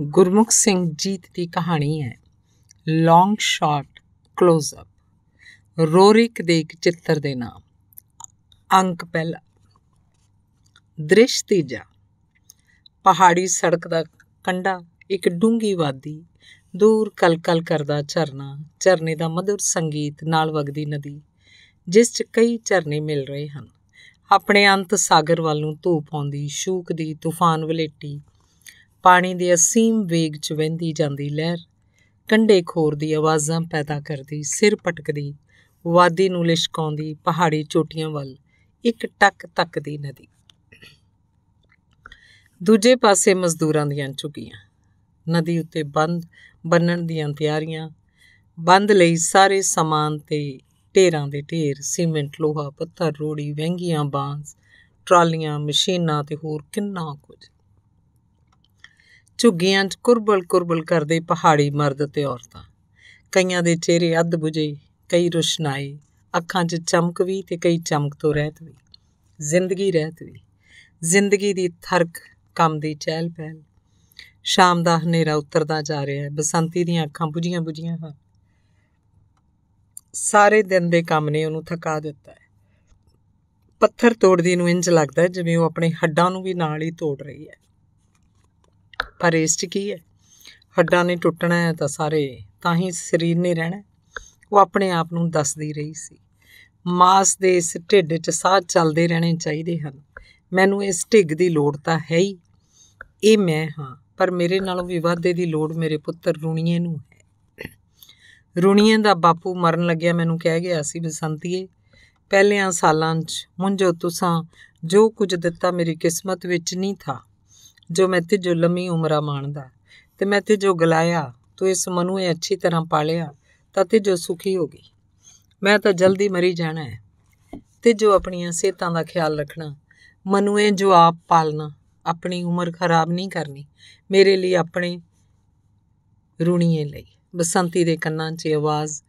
ਗੁਰਮੁਖ ਸਿੰਘ ਜੀਤ ਦੀ ਕਹਾਣੀ ਹੈ long shot close up Roerich ਦੇ ਇੱਕ ਚਿੱਤਰ ਦੇ ਨਾਮ ਅੰਕ ਪਹਿਲਾ ਦ੍ਰਿਸ਼ ਤੀਜਾ ਪਹਾੜੀ ਸੜਕ ਦਾ ਕੰਡਾ ਇੱਕ ਡੂੰਗੀ ਵਾਦੀ ਦੂਰ ਕਲਕਲ ਕਰਦਾ ਝਰਨਾ ਝਰਨੇ ਦਾ ਮధుਰ ਸੰਗੀਤ ਨਾਲ ਵਗਦੀ ਨਦੀ ਜਿਸ 'ਚ ਕਈ ਝਰਨੇ ਮਿਲ ਰਹੇ ਹਨ ਆਪਣੇ ਅੰਤ ਸਾਗਰ ਵੱਲ ਨੂੰ ਧੂਪ ਆਉਂਦੀ ਸ਼ੂਕ ਦੀ ਤੂਫਾਨ ਵਲੇਟੀ ਪਾਣੀ ਦੇ ਅਸੀਮ ਵੇਗ 'ਚ ਵਹਿੰਦੀ ਜਾਂਦੀ ਲਹਿਰ ਕੰਡੇ ਖੋਰ ਦੀ ਆਵਾਜ਼ਾਂ ਪੈਦਾ ਕਰਦੀ ਸਿਰ ਪਟਕਦੀ ਵਾਦੀ ਨੂੰ ਲਿਸ਼ਕਾਉਂਦੀ ਪਹਾੜੀ ਚੋਟੀਆਂ ਵੱਲ ਇੱਕ ਟੱਕ ਤੱਕਦੀ ਨਦੀ ਦੂਜੇ ਪਾਸੇ ਮਜ਼ਦੂਰਾਂ ਦੀਆਂ ਚੁਗੀਆਂ ਨਦੀ ਉੱਤੇ ਬੰਦ ਬੰਨਣ ਦੀਆਂ ਤਿਆਰੀਆਂ ਬੰਦ ਲਈ ਸਾਰੇ ਸਮਾਨ ਤੇ ਢੇਰਾਂ ਦੇ ਢੇਰ ਸੀਮੈਂਟ ਲੋਹਾ ਪੱਥਰ ਰੋੜੀ ਵਹਿੰਗੀਆਂ ਬਾਂਸ ਟਰਾਲੀਆਂ ਮਸ਼ੀਨਾਂ ਤੇ ਹੋਰ ਕਿੰਨਾ ਕੁਝ ਝੁੱਗੀਆਂ 'ਚ ਕੁਰਬਲ-ਕੁਰਬਲ ਕਰਦੇ ਪਹਾੜੀ ਮਰਦ ਤੇ ਔਰਤਾਂ ਕਈਆਂ ਦੇ ਚਿਹਰੇ ਅੱਧ ਬੁਝੇ ਕਈ ਰੁਸ਼ਨਾਈ ਅੱਖਾਂ 'ਚ ਚਮਕ ਵੀ ਤੇ ਕਈ ਚਮਕ ਤੋਂ ਰਹਿਤ ਵੀ ਜ਼ਿੰਦਗੀ ਰਹਿਤ ਵੀ ਜ਼ਿੰਦਗੀ ਦੀ ਥਰਕ ਕੰਮ ਦੀ ਚਹਿਲ ਪਹਿਲ ਸ਼ਾਮ ਦਾ ਹਨੇਰਾ ਉਤਰਦਾ ਜਾ ਰਿਹਾ ਹੈ ਬਸੰਤੀ ਦੀਆਂ ਅੱਖਾਂ ਬੁਝੀਆਂ ਬੁਝੀਆਂ ਹਨ ਸਾਰੇ ਦਿਨ ਦੇ ਕੰਮ ਨੇ ਉਹਨੂੰ ਥਕਾ ਦਿੱਤਾ ਹੈ ਪੱਥਰ ਤੋੜਦੀ ਨੂੰ ਇੰਜ ਲੱਗਦਾ ਜਿਵੇਂ ਉਹ ਆਪਣੇ ਹੱਡਾਂ ਨੂੰ ਵੀ ਨਾਲ ਹੀ ਤੋੜ ਰਹੀ ਹੈ ਪਰ ਰੇਸਟ ਕੀ ਹੈ ਹੱਡਾਂ ਨੇ ਟੁੱਟਣਾ ਹੈ ਤਾਂ ਸਾਰੇ ਤਾਂ ਹੀ ਸਰੀਰ ਨੇ ਰਹਿਣਾ ਉਹ ਆਪਣੇ ਆਪ ਨੂੰ ਦੱਸਦੀ ਰਹੀ ਸੀ ਮਾਸ ਦੇ ਇਸ ਢਿੱਡ 'ਚ ਸਾਹ ਚੱਲਦੇ ਰਹਿਣੇ ਚਾਹੀਦੇ ਹਨ ਮੈਨੂੰ ਇਸ ਢਿੱਗ ਦੀ ਲੋੜ ਤਾਂ ਹੈ ਹੀ ਇਹ ਮੈਂ ਹਾਂ ਪਰ ਮੇਰੇ ਨਾਲੋਂ ਵੀ ਦੀ ਲੋੜ ਮੇਰੇ ਪੁੱਤਰ ਰੁਣੀਏ ਨੂੰ ਹੈ ਰੁਣੀਏ ਦਾ ਬਾਪੂ ਮਰਨ ਲੱਗਿਆ ਮੈਨੂੰ ਕਹਿ ਗਿਆ ਸੀ ਬਸੰਤੀਏ ਪਹਿਲੇਆਂ ਸਾਲਾਂ 'ਚ ਮੁੰਜੋ ਤੁਸਾਂ ਜੋ ਕੁਝ ਦਿੱਤਾ ਮੇਰੀ ਕਿਸਮਤ ਵਿੱਚ ਨਹੀਂ ਥਾ ਜੋ ਮੈਥੇ ਜੋ ਲੰਮੀ ਉਮਰਾ ਮਾਣਦਾ ਤੇ ਮੈਥੇ ਜੋ ਗਲਾਇਆ ਤੂੰ ਇਸ ਮਨੂ ਇਹ ਅੱਛੀ ਤਰ੍ਹਾਂ ਪਾਲਿਆ ਤਾਂ ਤੇ ਜੋ ਸੁਖੀ ਹੋ ਗਈ ਮੈਂ ਤਾਂ ਜਲਦੀ ਮਰੀ ਜਾਣਾ ਹੈ ਤੇ ਜੋ ਆਪਣੀਆਂ ਸਿਹਤਾਂ ਦਾ ਖਿਆਲ ਰੱਖਣਾ ਮਨੂਏ ਜੋ ਆਪ ਪਾਲਣਾ ਆਪਣੀ ਉਮਰ ਖਰਾਬ ਨਹੀਂ ਕਰਨੀ ਮੇਰੇ ਲਈ ਆਪਣੇ ਰੂਣੀਏ ਲਈ ਬਸੰਤੀ ਦੇ ਕੰਨਾਂ 'ਚ ਆਵਾਜ਼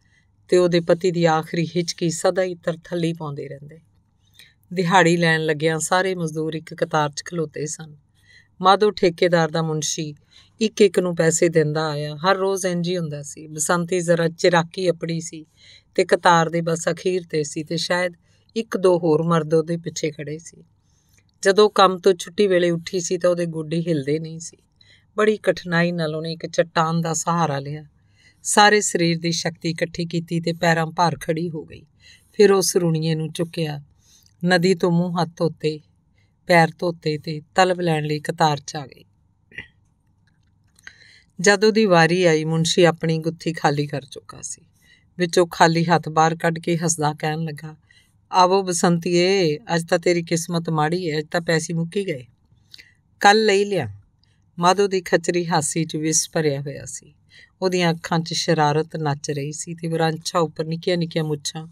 ਤੇ ਉਹਦੇ ਪਤੀ ਦੀ ਆਖਰੀ ਹਿਚਕੀ ਸਦਾ ਹੀ ਤਰਥੱਲੀ ਪਾਉਂਦੇ ਰਹਿੰਦੇ ਦਿਹਾੜੀ ਲੈਣ ਲੱਗਿਆਂ ਸਾਰੇ ਮਜ਼ਦੂਰ ਇੱਕ ਕਤਾਰ 'ਚ ਖਲੋਤੇ ਸਨ ਮਾਧੋ ਠੇਕੇਦਾਰ ਦਾ ਮੁੰਸ਼ੀ ਇੱਕ ਇੱਕ ਨੂੰ ਪੈਸੇ ਦਿੰਦਾ ਆਇਆ ਹਰ ਰੋਜ਼ ਇੰਜ ਹੀ ਹੁੰਦਾ ਸੀ ਬਸੰਤੀ ਜ਼ਰਾ ਚਿਰਾਕੀ ਅਪੜੀ ਸੀ ਤੇ ਕਤਾਰ ਦੇ ਬਸ ਅਖੀਰ ਤੇ ਸੀ ਤੇ ਸ਼ਾਇਦ ਇੱਕ ਦੋ ਹੋਰ ਮਰਦ ਉਹਦੇ ਪਿੱਛੇ ਖੜੇ ਸੀ ਜਦੋਂ ਕੰਮ ਤੋਂ ਛੁੱਟੀ ਵੇਲੇ ਉੱਠੀ ਸੀ ਤਾਂ ਉਹਦੇ ਗੋਡੇ ਹਿਲਦੇ ਨਹੀਂ ਸੀ ਬੜੀ ਕਠਿਨਾਈ ਨਾਲ ਉਹਨੇ ਇੱਕ ਚਟਾਨ ਦਾ ਸਹਾਰਾ ਲਿਆ ਸਾਰੇ ਸਰੀਰ ਦੀ ਸ਼ਕਤੀ ਇਕੱਠੀ ਕੀਤੀ ਤੇ ਪੈਰਾਂ ਭਾਰ ਖੜੀ ਹੋ ਗਈ ਫਿਰ ਉਸ ਰੁਣੀਏ ਨੂੰ ਚੁੱਕਿਆ ਨਦੀ ਤੋਂ ਮੂੰਹ ਹੱਥ ਉੱਤੇ ਪੈਰ ਧੋਤੇ ਤੇ ਤਲਬ ਲੈਣ ਲਈ ਕਤਾਰ 'ਚ ਆ ਗਈ ਜਦੋਂ ਦੀ ਵਾਰੀ ਆਈ ਮੁੰਸ਼ੀ ਆਪਣੀ ਗੁੱਥੀ ਖਾਲੀ ਕਰ ਚੁੱਕਾ ਸੀ ਵਿੱਚੋਂ ਖਾਲੀ ਹੱਥ ਬਾਹਰ ਕੱਢ ਕੇ ਹੱਸਦਾ ਕਹਿਣ ਲੱਗਾ ਆਵੋ ਬਸੰਤੀਏ ਅੱਜ ਤਾਂ ਤੇਰੀ ਕਿਸਮਤ ਮਾੜੀ ਹੈ ਅੱਜ ਤਾਂ ਪੈਸੇ ਮੁੱਕੀ ਗਏ ਕੱਲ ਲਈ ਲਿਆ ਮਾਧੋ ਦੀ ਖਚਰੀ ਹਾਸੀ 'ਚ ਵਿਸ ਭਰਿਆ ਹੋਇਆ ਸੀ ਉਹਦੀਆਂ ਅੱਖਾਂ 'ਚ ਸ਼ਰਾਰਤ ਨੱਚ ਰਹੀ ਸੀ ਤੇ ਬਰਾਂਛਾ ਉੱਪਰ ਨਿੱਕੀਆਂ ਨਿੱਕੀਆਂ ਮੁੱਛਾਂ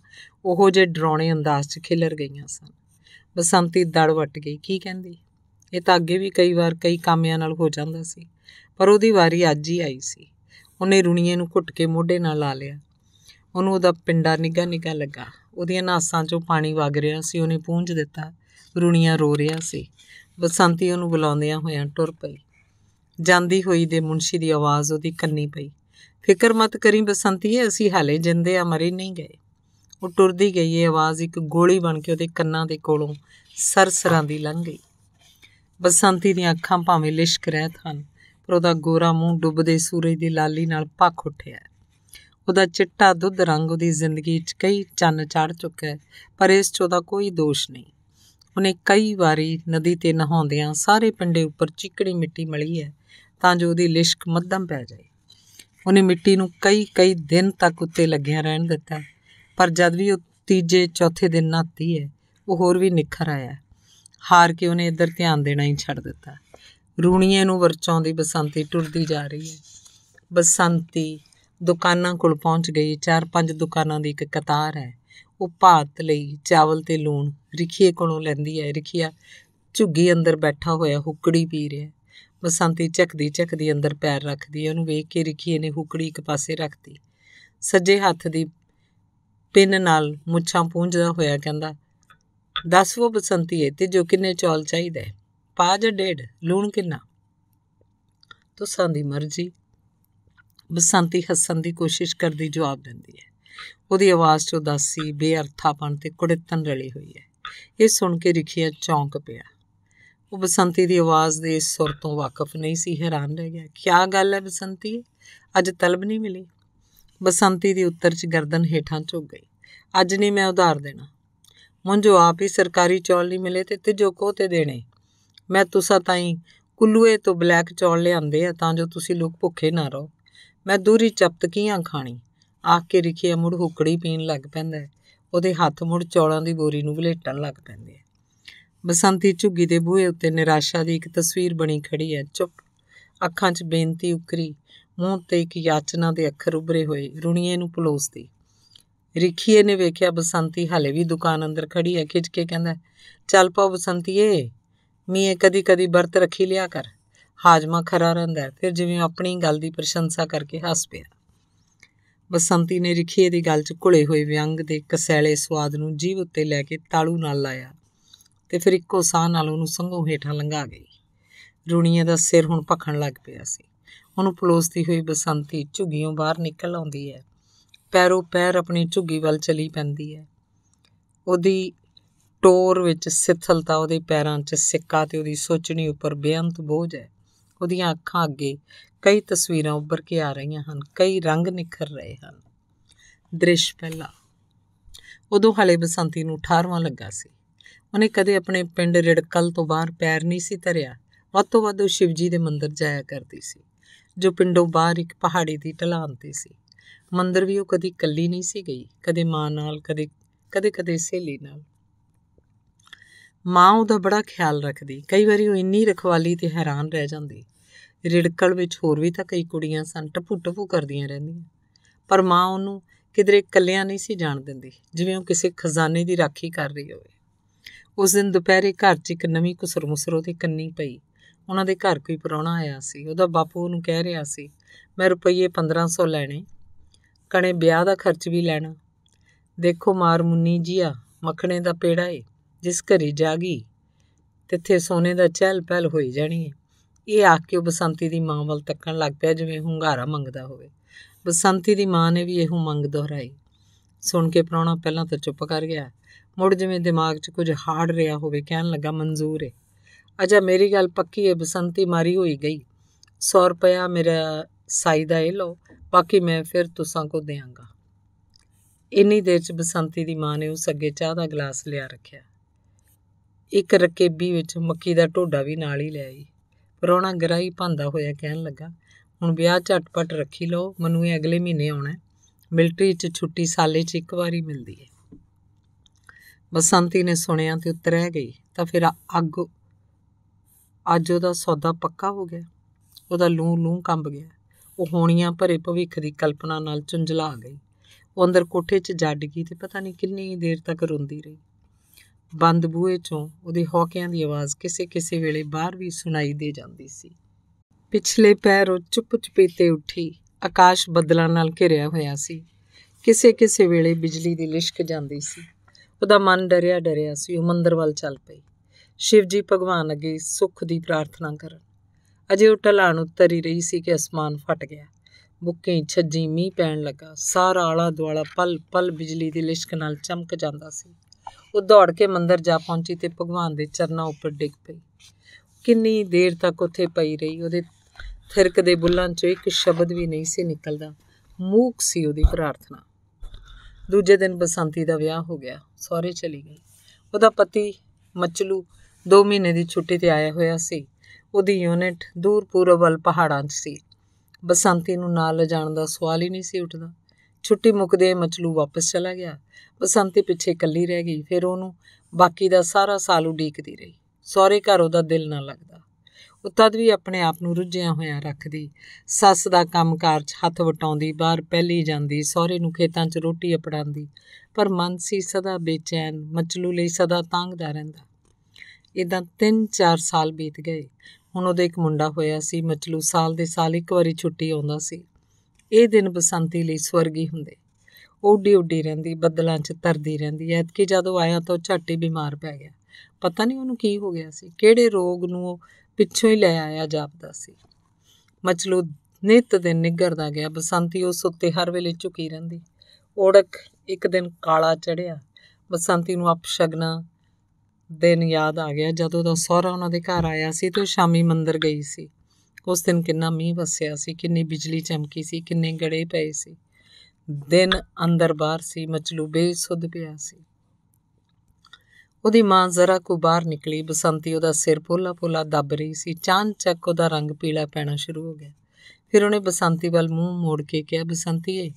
ਉਹੋ ਜੇ ਡਰਾਉਣੇ ਅੰਦਾਜ਼ 'ਚ ਖਿਲਰ ਗਈਆਂ ਸਨ ਬਸੰਤੀ ਦੜ ਵੱਟ ਗਈ ਕੀ ਕਹਿੰਦੀ ਇਹ ਤਾਂ ਅੱਗੇ ਵੀ ਕਈ ਵਾਰ ਕਈ ਕਾਮਿਆਂ ਨਾਲ ਹੋ ਜਾਂਦਾ ਸੀ ਪਰ ਉਹਦੀ ਵਾਰੀ ਅੱਜ ਹੀ ਆਈ ਸੀ ਉਹਨੇ ਰੁਣੀਏ ਨੂੰ ਘੁੱਟ ਕੇ ਮੋਢੇ ਨਾਲ ਲਾ ਲਿਆ ਉਹਨੂੰ ਉਹਦਾ ਪਿੰਡਾ ਨਿਗਾ ਨਿਗਾ ਲੱਗਾ ਉਹਦੀਆਂ ਨਾਸਾਂ 'ਚੋਂ ਪਾਣੀ ਵਗ ਰਿਹਾ ਸੀ ਉਹਨੇ ਪੂੰਝ ਦਿੱਤਾ ਰੁਣੀਆਂ ਰੋ ਰਿਹਾ ਸੀ ਬਸੰਤੀ ਉਹਨੂੰ ਬੁਲਾਉਂਦਿਆਂ ਹੋਇਆਂ ਟੁਰ ਪਈ ਜਾਂਦੀ ਹੋਈ ਦੇ ਮੁੰਸ਼ੀ ਦੀ ਆਵਾਜ਼ ਉਹਦੀ ਕੰਨੀ ਪਈ ਫਿਕਰ ਮਤ ਕਰੀ ਬਸੰਤੀਏ ਅਸੀਂ ਹਾਲੇ ਜਿੰਦੇ ਆ ਮਰੇ ਨਹੀਂ ਗਏ ਉਹ ਟੁਰਦੀ ਗਈ ਇਹ ਆਵਾਜ਼ ਇੱਕ ਗੋਲੀ ਬਣ ਕੇ ਉਹਦੇ ਕੰਨਾਂ ਦੇ ਕੋਲੋਂ ਸਰਸਰਾਂ ਦੀ ਲੰਘ ਗਈ ਬਸੰਤੀ ਦੀਆਂ ਅੱਖਾਂ ਭਾਵੇਂ ਲਿਸ਼ਕ ਰਹਿਤ ਹਨ ਪਰ ਉਹਦਾ ਗੋਰਾ ਮੂੰਹ ਡੁੱਬਦੇ ਸੂਰਜ ਦੀ ਲਾਲੀ ਨਾਲ ਪੱਖ ਉੱਠਿਆ ਉਹਦਾ ਚਿੱਟਾ ਦੁੱਧ ਰੰਗ ਉਹਦੀ ਜ਼ਿੰਦਗੀ 'ਚ ਕਈ ਚੰਨ ਚੜ ਚੁੱਕਾ ਹੈ ਪਰ ਇਸ 'ਚ ਉਹਦਾ ਕੋਈ ਦੋਸ਼ ਨਹੀਂ ਉਹਨੇ ਕਈ ਵਾਰੀ ਨਦੀ ਤੇ ਨਹਾਉਂਦਿਆਂ ਸਾਰੇ ਪਿੰਡੇ ਉੱਪਰ ਚਿੱਕੜੀ ਮਿੱਟੀ ਮਲੀ ਹੈ ਤਾਂ ਜੋ ਉਹਦੀ ਲਿਸ਼ਕ ਮੱਧਮ ਪੈ ਜਾਏ ਉਹਨੇ ਮਿੱਟੀ ਨੂੰ ਕਈ ਕਈ ਦਿਨ ਤੱਕ ਉੱਤੇ ਲੱਗਿਆ ਰਹਿਣ ਦਿੱਤਾ ਪਰ ਜਦ ਵੀ ਉਹ ਤੀਜੇ ਚੌਥੇ ਦਿਨ ਆਤੀ ਹੈ ਉਹ ਹੋਰ ਵੀ ਨਿਖਰ ਆਇਆ ਹਾਰ ਕੇ ਉਹਨੇ ਇੱਧਰ ਧਿਆਨ ਦੇਣਾ ਹੀ ਛੱਡ ਦਿੱਤਾ ਰੂਣੀਆਂ ਨੂੰ ਵਰਚਾਉਂਦੀ ਬਸੰਤੀ ਟੁਰਦੀ ਜਾ ਰਹੀ ਹੈ ਬਸੰਤੀ ਦੁਕਾਨਾਂ ਕੋਲ ਪਹੁੰਚ ਗਈ ਚਾਰ ਪੰਜ ਦੁਕਾਨਾਂ ਦੀ ਇੱਕ ਕਤਾਰ ਹੈ ਉਹ ਭਾਤ ਲਈ ਚਾਵਲ ਤੇ ਲੂਣ ਰਖੀਏ ਕੋਲੋਂ ਲੈਂਦੀ ਹੈ ਰਖੀਆ ਝੁੱਗੀ ਅੰਦਰ ਬੈਠਾ ਹੋਇਆ ਹੁਕੜੀ ਪੀ ਰਿਹਾ ਬਸੰਤੀ ਝੱਕਦੀ ਝੱਕਦੀ ਅੰਦਰ ਪੈਰ ਰੱਖਦੀ ਹੈ ਉਹਨੂੰ ਵੇਖ ਕੇ ਰਖੀਏ ਨੇ ਹੁਕੜੀ ਇੱਕ ਪਾਸੇ ਰੱਖਤੀ ਸੱਜੇ ਹੱਥ ਦੀ ਪਿੰਨ ਨਾਲ ਮੁੱਛਾਂ ਪੂੰਝਦਾ ਹੋਇਆ ਕਹਿੰਦਾ ਦੱਸ ਉਹ ਬਸੰਤੀਏ ਤੇ ਜੋ ਕਿੰਨੇ ਚੌਲ ਚਾਹੀਦਾ ਪਾਜ ਡੇਡ ਡੇਢ ਲੂਣ ਕਿੰਨਾ ਤੁਸਾਂ ਦੀ ਮਰਜ਼ੀ ਬਸੰਤੀ ਹੱਸਣ ਦੀ ਕੋਸ਼ਿਸ਼ ਕਰਦੀ ਜਵਾਬ ਦਿੰਦੀ ਹੈ ਉਹਦੀ ਆਵਾਜ਼ 'ਚ ਉਦਾਸੀ ਬੇਅਰਥਾਪਣ ਤੇ ਕੁੜਿੱਤਨ ਰਲੀ ਹੋਈ ਹੈ ਇਹ ਸੁਣ ਕੇ ਰਿਖੀਆ ਚੌਂਕ ਪਿਆ ਉਹ ਬਸੰਤੀ ਦੀ ਆਵਾਜ਼ ਦੇ ਸੁਰ ਤੋਂ ਵਾਕਿਫ ਨਹੀਂ ਸੀ ਹੈਰਾਨ ਰਹਿ ਗਿਆ ਕੀ ਗੱਲ ਹੈ ਬਸੰਤੀ ਅੱਜ ਤਲਬ ਨਹੀਂ ਮਿਲੀ ਬਸੰਤੀ ਦੀ ਉੱਤਰ 'ਚ ਗਰਦਨ ਹੇਠਾਂ ਝੁਕ ਗਈ ਅੱਜ ਨਹੀਂ ਮੈਂ ਉਧਾਰ ਦੇਣਾ ਮੁੰਜੋ ਆਪ ਹੀ ਸਰਕਾਰੀ ਚੌਲ ਨਹੀਂ ਮਿਲੇ ਤੇ ਤਿਜੋ ਕੋ ਤੇ ਦੇਣੇ ਮੈਂ ਤੁਸਾਂ ਤਾਈਂ ਕੁੱਲੂਏ ਤੋਂ ਬਲੈਕ ਚੌਲ ਲਿਆਂਦੇ ਆ ਤਾਂ ਜੋ ਤੁਸੀਂ ਲੋਕ ਭੁੱਖੇ ਨਾ ਰਹੋ ਮੈਂ ਦੂਰੀ ਚਪਤਕੀਆਂ ਖਾਣੀ ਆਖ ਕੇ ਰਿਖਿਆ ਮੁੜ ਹੁਕੜੀ ਪੀਣ ਲੱਗ ਪੈਂਦਾ ਹੈ ਉਹਦੇ ਹੱਥ ਮੁੜ ਚੌਲਾਂ ਦੀ ਬੋਰੀ ਨੂੰ ਵਲੇਟਣ ਲੱਗ ਪੈਂਦੇ ਆ ਬਸੰਤੀ ਝੁੱਗੀ ਦੇ ਬੂਹੇ ਉੱਤੇ ਨਿਰਾਸ਼ਾ ਦੀ ਇੱਕ ਤਸਵੀਰ ਬਣੀ ਖੜੀ ਹੈ ਚੁੱਪ ਅੱਖਾਂ 'ਚ ਬੇਨਤੀ ਉਕਰੀ ਮੂੰਹ ਤੇ ਇੱਕ ਯਾਚਨਾ ਦੇ ਅੱਖਰ ਉਭਰੇ ਹੋਏ ਰੁਣੀਏ ਨੂੰ ਪਲੋਸਦੀ ਰਿਖੀਏ ਨੇ ਵੇਖਿਆ ਬਸੰਤੀ ਹਲੇ ਵੀ ਦੁਕਾਨ ਅੰਦਰ ਖੜੀ ਹੈ ਖਿੱਚ ਕੇ ਕਹਿੰਦਾ ਚੱਲ ਪਾ ਬਸੰਤੀਏ ਮੀਏ ਕਦੀ ਕਦੀ ਵਰਤ ਰੱਖੀ ਲਿਆ ਕਰ ਹਾਜਮਾ ਖਰਾ ਰਹਿੰਦਾ ਫਿਰ ਜਿਵੇਂ ਆਪਣੀ ਗੱਲ ਦੀ ਪ੍ਰਸ਼ੰਸਾ ਕਰਕੇ ਹੱਸ ਪਿਆ ਬਸੰਤੀ ਨੇ ਰਿਖੀਏ ਦੀ ਗੱਲ 'ਚ ਘੁਲੇ ਹੋਏ ਵਿਅੰਗ ਦੇ ਕਸੈਲੇ ਸਵਾਦ ਨੂੰ ਜੀਭ ਉੱਤੇ ਲੈ ਕੇ ਤਾਲੂ ਨਾਲ ਲਾਇਆ ਤੇ ਫਿਰ ਇੱਕੋ ਸਾਹ ਨਾਲ ਉਹਨੂੰ ਸੰਘੋਂ ਹੇਠਾਂ ਲੰਘਾ ਗਈ ਰੁਣੀਏ ਦਾ ਸਿਰ ਹੁਣ ਭਖਣ ਲੱਗ ਪਿਆ ਸੀ ਉਹਨੂੰ ਪਲੋਸਦੀ ਹੋਈ ਬਸੰਤੀ ਝੁੱਗੀਆਂ ਬਾਹਰ ਨਿਕਲ ਆਉਂਦੀ ਹੈ ਪੈਰੋ ਪੈਰ ਆਪਣੀ ਝੁੱਗੀ ਵੱਲ ਚਲੀ ਪੈਂਦੀ ਹੈ ਉਹਦੀ ਟੋਰ ਵਿੱਚ ਸਿੱਥਲਤਾ ਉਹਦੇ ਪੈਰਾਂ 'ਚ ਸਿੱਕਾ ਤੇ ਉਹਦੀ ਸੋਚਣੀ ਉੱਪਰ ਬੇਅੰਤ ਬੋਝ ਹੈ ਉਹਦੀਆਂ ਅੱਖਾਂ ਅੱਗੇ ਕਈ ਤਸਵੀਰਾਂ ਉੱਭਰ ਕੇ ਆ ਰਹੀਆਂ ਹਨ ਕਈ ਰੰਗ ਨਿਖਰ ਰਹੇ ਹਨ ਦ੍ਰਿਸ਼ ਪਹਿਲਾ ਉਦੋਂ ਹਲੇ ਬਸੰਤੀ ਨੂੰ 18ਵਾਂ ਲੱਗਾ ਸੀ ਉਹਨੇ ਕਦੇ ਆਪਣੇ ਪਿੰਡ ਰਿੜਕਲ ਤੋਂ ਬਾਹਰ ਪੈਰ ਨਹੀਂ ਸੀ ਧਰਿਆ ਵੱਧ ਤੋਂ ਵੱਧ ਉਹ ਸ਼ਿਵਜੀ ਦੇ ਮੰਦਿਰ ਜਾਇਆ ਕਰਦੀ ਸੀ ਜੋ ਪਿੰਡੋਂ ਬਾਹਰ ਇੱਕ ਪਹਾੜੀ ਦੀ ਢਲਾਨ ਤੇ ਸੀ ਮੰਦਰ ਵੀ ਉਹ ਕਦੀ ਇਕੱਲੀ ਨਹੀਂ ਸੀ ਗਈ ਕਦੇ ਮਾਂ ਨਾਲ ਕਦੇ ਕਦੇ ਕਦੇ ਸਹੇਲੀ ਨਾਲ ਮਾਂ ਉਹਦਾ ਬੜਾ ਖਿਆਲ ਰੱਖਦੀ ਕਈ ਵਾਰੀ ਉਹ ਇੰਨੀ ਰਖਵਾਲੀ ਤੇ ਹੈਰਾਨ ਰਹਿ ਜਾਂਦੀ ਰਿੜਕਲ ਵਿੱਚ ਹੋਰ ਵੀ ਤਾਂ ਕਈ ਕੁੜੀਆਂ ਸਨ ਟਪੂ-ਟਪੂ ਕਰਦੀਆਂ ਰਹਿੰਦੀਆਂ ਪਰ ਮਾਂ ਉਹਨੂੰ ਕਿਦਰੇ ਇਕੱਲਿਆਂ ਨਹੀਂ ਸੀ ਜਾਣ ਦਿੰਦੀ ਜਿਵੇਂ ਉਹ ਕਿਸੇ ਖਜ਼ਾਨੇ ਦੀ ਰਾਖੀ ਕਰ ਰਹੀ ਹੋਵੇ ਉਸ ਦਿਨ ਦੁਪਹਿਰੇ ਘਰ 'ਚ ਇੱਕ ਨਵੀਂ ਕੁਸਰਮਸਰੋ ਤੇ ਕੰਨੀ ਪਈ ਉਹਨਾਂ ਦੇ ਘਰ ਕੋਈ ਪਰੌਣਾ ਆਇਆ ਸੀ ਉਹਦਾ ਬਾਪੂ ਉਹਨੂੰ ਕਹਿ ਰਿਹਾ ਸੀ ਮੈਂ ਰੁਪਈਏ 1500 ਲੈਣੇ ਕਣੇ ਵਿਆਹ ਦਾ ਖਰਚ ਵੀ ਲੈਣਾ ਦੇਖੋ ਮਾਰ ਮੁੰਨੀ ਜੀਆ ਮੱਖਣੇ ਦਾ ਪੇੜਾ ਏ ਜਿਸ ਘਰੇ ਜਾਗੀ ਤਿੱਥੇ ਸੋਨੇ ਦਾ ਚਹਿਲ ਪਹਿਲ ਹੋਈ ਜਾਣੀ ਏ ਇਹ ਆ ਕੇ ਉਹ ਬਸੰਤੀ ਦੀ ਮਾਂ ਵੱਲ ਤੱਕਣ ਲੱਗ ਪਿਆ ਜਿਵੇਂ ਹੁੰਗਾਰਾ ਮੰਗਦਾ ਹੋਵੇ ਬਸੰਤੀ ਦੀ ਮਾਂ ਨੇ ਵੀ ਇਹੋ ਮੰਗ ਦੁਹਰਾਈ ਸੁਣ ਕੇ ਪ੍ਰਾਹੁਣਾ ਪਹਿਲਾਂ ਤਾਂ ਚੁੱਪ ਕਰ ਗਿਆ ਮੁੜ ਜਿਵੇਂ ਦਿਮਾਗ 'ਚ ਕੁਝ ਹਾੜ ਰਿਹਾ ਹੋਵੇ ਕਹਿਣ ਲੱਗਾ ਮਨਜ਼ੂਰ ਏ ਅਜਾ ਮੇਰੀ ਗੱਲ ਪੱਕੀ ਹੈ ਬਸੰਤੀ ਮਾਰੀ ਹੋਈ ਗਈ 100 ਰੁਪਇਆ ਮੇਰਾ ਸਾਈ ਦਾ ਇਹ ਲੋ ਬਾਕੀ ਮੈਂ ਫਿਰ ਤੁਸਾਂ ਕੋ ਦੇਵਾਂਗਾ ਇੰਨੀ ਦੇਰ 'ਚ ਬਸੰਤੀ ਦੀ ਮਾਂ ਨੇ ਉਸ ਅੱਗੇ ਚਾਹ ਦਾ ਗਲਾਸ ਲਿਆ ਰੱਖਿਆ ਇੱਕ ਰਕੇਬੀ ਵਿੱਚ ਮੱਕੀ ਦਾ ਢੋਡਾ ਵੀ ਨਾਲ ਹੀ ਲੈ ਆਈ ਪਰੋਣਾ ਗਰਾਈ ਭਾਂਦਾ ਹੋਇਆ ਕਹਿਣ ਲੱਗਾ ਹੁਣ ਵਿਆਹ ਝਟਪਟ ਰੱਖੀ ਲੋ ਮੈਨੂੰ ਇਹ ਅਗਲੇ ਮਹੀਨੇ ਆਉਣਾ ਮਿਲਟਰੀ 'ਚ ਛੁੱਟੀ ਸਾਲੇ 'ਚ ਇੱਕ ਵਾਰੀ ਮਿਲਦੀ ਹੈ ਬਸੰਤੀ ਨੇ ਸੁਣਿਆ ਤੇ ਰਹਿ ਗਈ ਤਾਂ ਫਿਰ ਅੱਗ ਅੱਜ ਉਹਦਾ ਸੌਦਾ ਪੱਕਾ ਹੋ ਗਿਆ ਉਹਦਾ ਲੂੰ ਲੂੰ ਕੰਬ ਗਿਆ ਉਹ ਹੋਣੀਆਂ ਭਰੇ ਭਵਿੱਖ ਦੀ ਕਲਪਨਾ ਨਾਲ ਚੁੰਝਲਾ ਗਈ ਉਹ ਅੰਦਰ ਕੋਠੇ 'ਚ ਜੱਡ ਗਈ ਤੇ ਪਤਾ ਨਹੀਂ ਕਿੰਨੀ ਦੇਰ ਤੱਕ ਰੋਂਦੀ ਰਹੀ ਬੰਦ ਬੂਹੇ 'ਚੋਂ ਉਹਦੇ ਹੌਕਿਆਂ ਦੀ ਆਵਾਜ਼ ਕਿਸੇ-ਕਿਸੇ ਵੇਲੇ ਬਾਹਰ ਵੀ ਸੁਣਾਈ ਦੇ ਜਾਂਦੀ ਸੀ ਪਿਛਲੇ ਪੈਰ ਉਹ ਚੁੱਪ-ਚੁਪੀਤੇ ਉੱਠੀ ਆਕਾਸ਼ ਬੱਦਲਾਂ ਨਾਲ ਘਿਰਿਆ ਹੋਇਆ ਸੀ ਕਿਸੇ-ਕਿਸੇ ਵੇਲੇ ਬਿਜਲੀ ਦੀ ਲਿਸ਼ਕ ਜਾਂਦੀ ਸੀ ਉਹਦਾ ਮਨ ਡਰਿਆ ਡਰਿਆ ਸੀ ਉਹ ਮੰਦਰ ਵੱਲ ਚੱਲ ਪਈ ਸ਼ਿਵ ਜੀ ਭਗਵਾਨ ਅੱਗੇ ਸੁੱਖ ਦੀ ਪ੍ਰਾਰਥਨਾ ਕਰਨ ਅਜੇ ਉਹ ਢਲਾਣ ਉੱਤਰ ਹੀ ਰਹੀ ਸੀ ਕਿ ਅਸਮਾਨ ਫਟ ਗਿਆ ਬੁੱਕੇ ਛੱਜੀ ਮੀਂਹ ਪੈਣ ਲੱਗਾ ਸਾਰਾ ਆਲਾ ਦੁਆਲਾ ਪਲ ਪਲ ਬਿਜਲੀ ਦੀ ਲਿਸ਼ਕ ਨਾਲ ਚਮਕ ਜਾਂਦਾ ਸੀ ਉਹ ਦੌੜ ਕੇ ਮੰਦਰ ਜਾ ਪਹੁੰਚੀ ਤੇ ਭਗਵਾਨ ਦੇ ਚਰਨਾਂ ਉੱਪਰ ਡਿੱਗ ਪਈ ਕਿੰਨੀ ਦੇਰ ਤੱਕ ਉੱਥੇ ਪਈ ਰਹੀ ਉਹਦੇ ਥਿਰਕ ਦੇ ਬੁੱਲਾਂ 'ਚੋਂ ਇੱਕ ਸ਼ਬਦ ਵੀ ਨਹੀਂ ਸੀ ਨਿਕਲਦਾ ਮੂਕ ਸੀ ਉਹਦੀ ਪ੍ਰਾਰਥਨਾ ਦੂਜੇ ਦਿਨ ਬਸੰਤੀ ਦਾ ਵਿਆਹ ਹੋ ਗਿਆ ਸਹੁਰੇ ਚਲੀ ਗਈ ਉਹਦਾ ਪਤੀ ਮਚਲੂ 2 ਮਹੀਨੇ ਦੀ ਛੁੱਟੀ ਤੇ ਆਇਆ ਹੋਇਆ ਸੀ ਉਹਦੀ ਯੂਨਿਟ ਦੂਰ ਪੂਰਬ ਵੱਲ ਪਹਾੜਾਂ 'ਚ ਸੀ ਬਸੰਤੀ ਨੂੰ ਨਾਲ ਲਿਜਾਣ ਦਾ ਸਵਾਲ ਹੀ ਨਹੀਂ ਸੀ ਉੱਠਦਾ ਛੁੱਟੀ ਮੁੱਕਦੇ ਮਚਲੂ ਵਾਪਸ ਚਲਾ ਗਿਆ ਬਸੰਤੀ ਪਿੱਛੇ ਇਕੱਲੀ ਰਹਿ ਗਈ ਫਿਰ ਉਹਨੂੰ ਬਾਕੀ ਦਾ ਸਾਰਾ ਸਾਲ ਉਡੀਕਦੀ ਰਹੀ ਸਹੁਰੇ ਘਰ ਉਹਦਾ ਦਿਲ ਨਾ ਲੱਗਦਾ ਉਹ ਤਦ ਵੀ ਆਪਣੇ ਆਪ ਨੂੰ ਰੁੱਝਿਆ ਹੋਇਆ ਰੱਖਦੀ ਸੱਸ ਦਾ ਕੰਮਕਾਰ 'ਚ ਹੱਥ ਵਟਾਉਂਦੀ ਬਾਹਰ ਪਹਿਲੀ ਜਾਂਦੀ ਸਹੁਰੇ ਨੂੰ ਖੇਤਾਂ 'ਚ ਰੋਟੀ ਅਪੜਾਉਂਦੀ ਪਰ ਮਨ ਸੀ ਸਦਾ ਬੇਚੈਨ ਮਚਲੂ ਲਈ ਸਦਾ ਤੰਗਦਾ ਰਹਿੰਦਾ ਇਦਾਂ 3-4 ਸਾਲ ਬੀਤ ਗਏ ਹੁਣ ਉਹਦੇ ਇੱਕ ਮੁੰਡਾ ਹੋਇਆ ਸੀ ਮਚਲੂ ਸਾਲ ਦੇ ਸਾਲ ਇੱਕ ਵਾਰੀ ਛੁੱਟੀ ਆਉਂਦਾ ਸੀ ਇਹ ਦਿਨ ਬਸੰਤੀ ਲਈ ਸਵਰਗੀ ਹੁੰਦੇ ਉੱਡੀ ਉੱਡੀ ਰਹਿੰਦੀ ਬੱਦਲਾਂ 'ਚ ਤਰਦੀ ਰਹਿੰਦੀ ਐ ਕਿ ਜਦੋਂ ਆਇਆ ਤਾਂ ਛਾਟੀ ਬਿਮਾਰ ਪੈ ਗਿਆ ਪਤਾ ਨਹੀਂ ਉਹਨੂੰ ਕੀ ਹੋ ਗਿਆ ਸੀ ਕਿਹੜੇ ਰੋਗ ਨੂੰ ਉਹ ਪਿੱਛੋਂ ਹੀ ਲੈ ਆਇਆ ਜਾਪਦਾ ਸੀ ਮਚਲੂ ਨਿਤ ਦਿਨ ਨਿਗਰਦਾ ਗਿਆ ਬਸੰਤੀ ਉਸ ਉੱਤੇ ਹਰ ਵੇਲੇ ਝੁਕੀ ਰਹਿੰਦੀ ਓੜਕ ਇੱਕ ਦਿਨ ਕਾਲਾ ਚੜਿਆ ਬਸੰਤੀ ਨੂੰ ਅਪਸ਼ਗਨਾ ਦਿਨ ਯਾਦ ਆ ਗਿਆ ਜਦੋਂ ਦਾ ਸਹੁਰਾ ਉਹਨਾਂ ਦੇ ਘਰ ਆਇਆ ਸੀ ਤੇ ਸ਼ਾਮੀ ਮੰਦਰ ਗਈ ਸੀ ਉਸ ਦਿਨ ਕਿੰਨਾ ਮੀਂਹ ਵਸਿਆ ਸੀ ਕਿੰਨੀ ਬਿਜਲੀ ਚਮਕੀ ਸੀ ਕਿੰਨੇ ਗੜੇ ਪਏ ਸੀ ਦਿਨ ਅੰਦਰ ਬਾਹਰ ਸੀ ਮਚਲੂਬੇ ਸੁੱਧ ਪਿਆ ਸੀ ਉਹਦੀ ਮਾਂ ਜ਼ਰਾ ਕੋ ਬਾਹਰ ਨਿਕਲੀ ਬਸੰਤੀ ਉਹਦਾ ਸਿਰ ਪੋਲਾ ਪੋਲਾ ਦੱਬ ਰਹੀ ਸੀ ਚੱਕ ਉਹਦਾ ਰੰਗ ਪੀਲਾ ਪੈਣਾ ਸ਼ੁਰੂ ਹੋ ਗਿਆ ਫਿਰ ਉਹਨੇ ਬਸੰਤੀ ਵੱਲ ਮੂੰਹ ਮੋੜ ਕੇ ਕਿਹਾ ਬਸੰਤੀਏ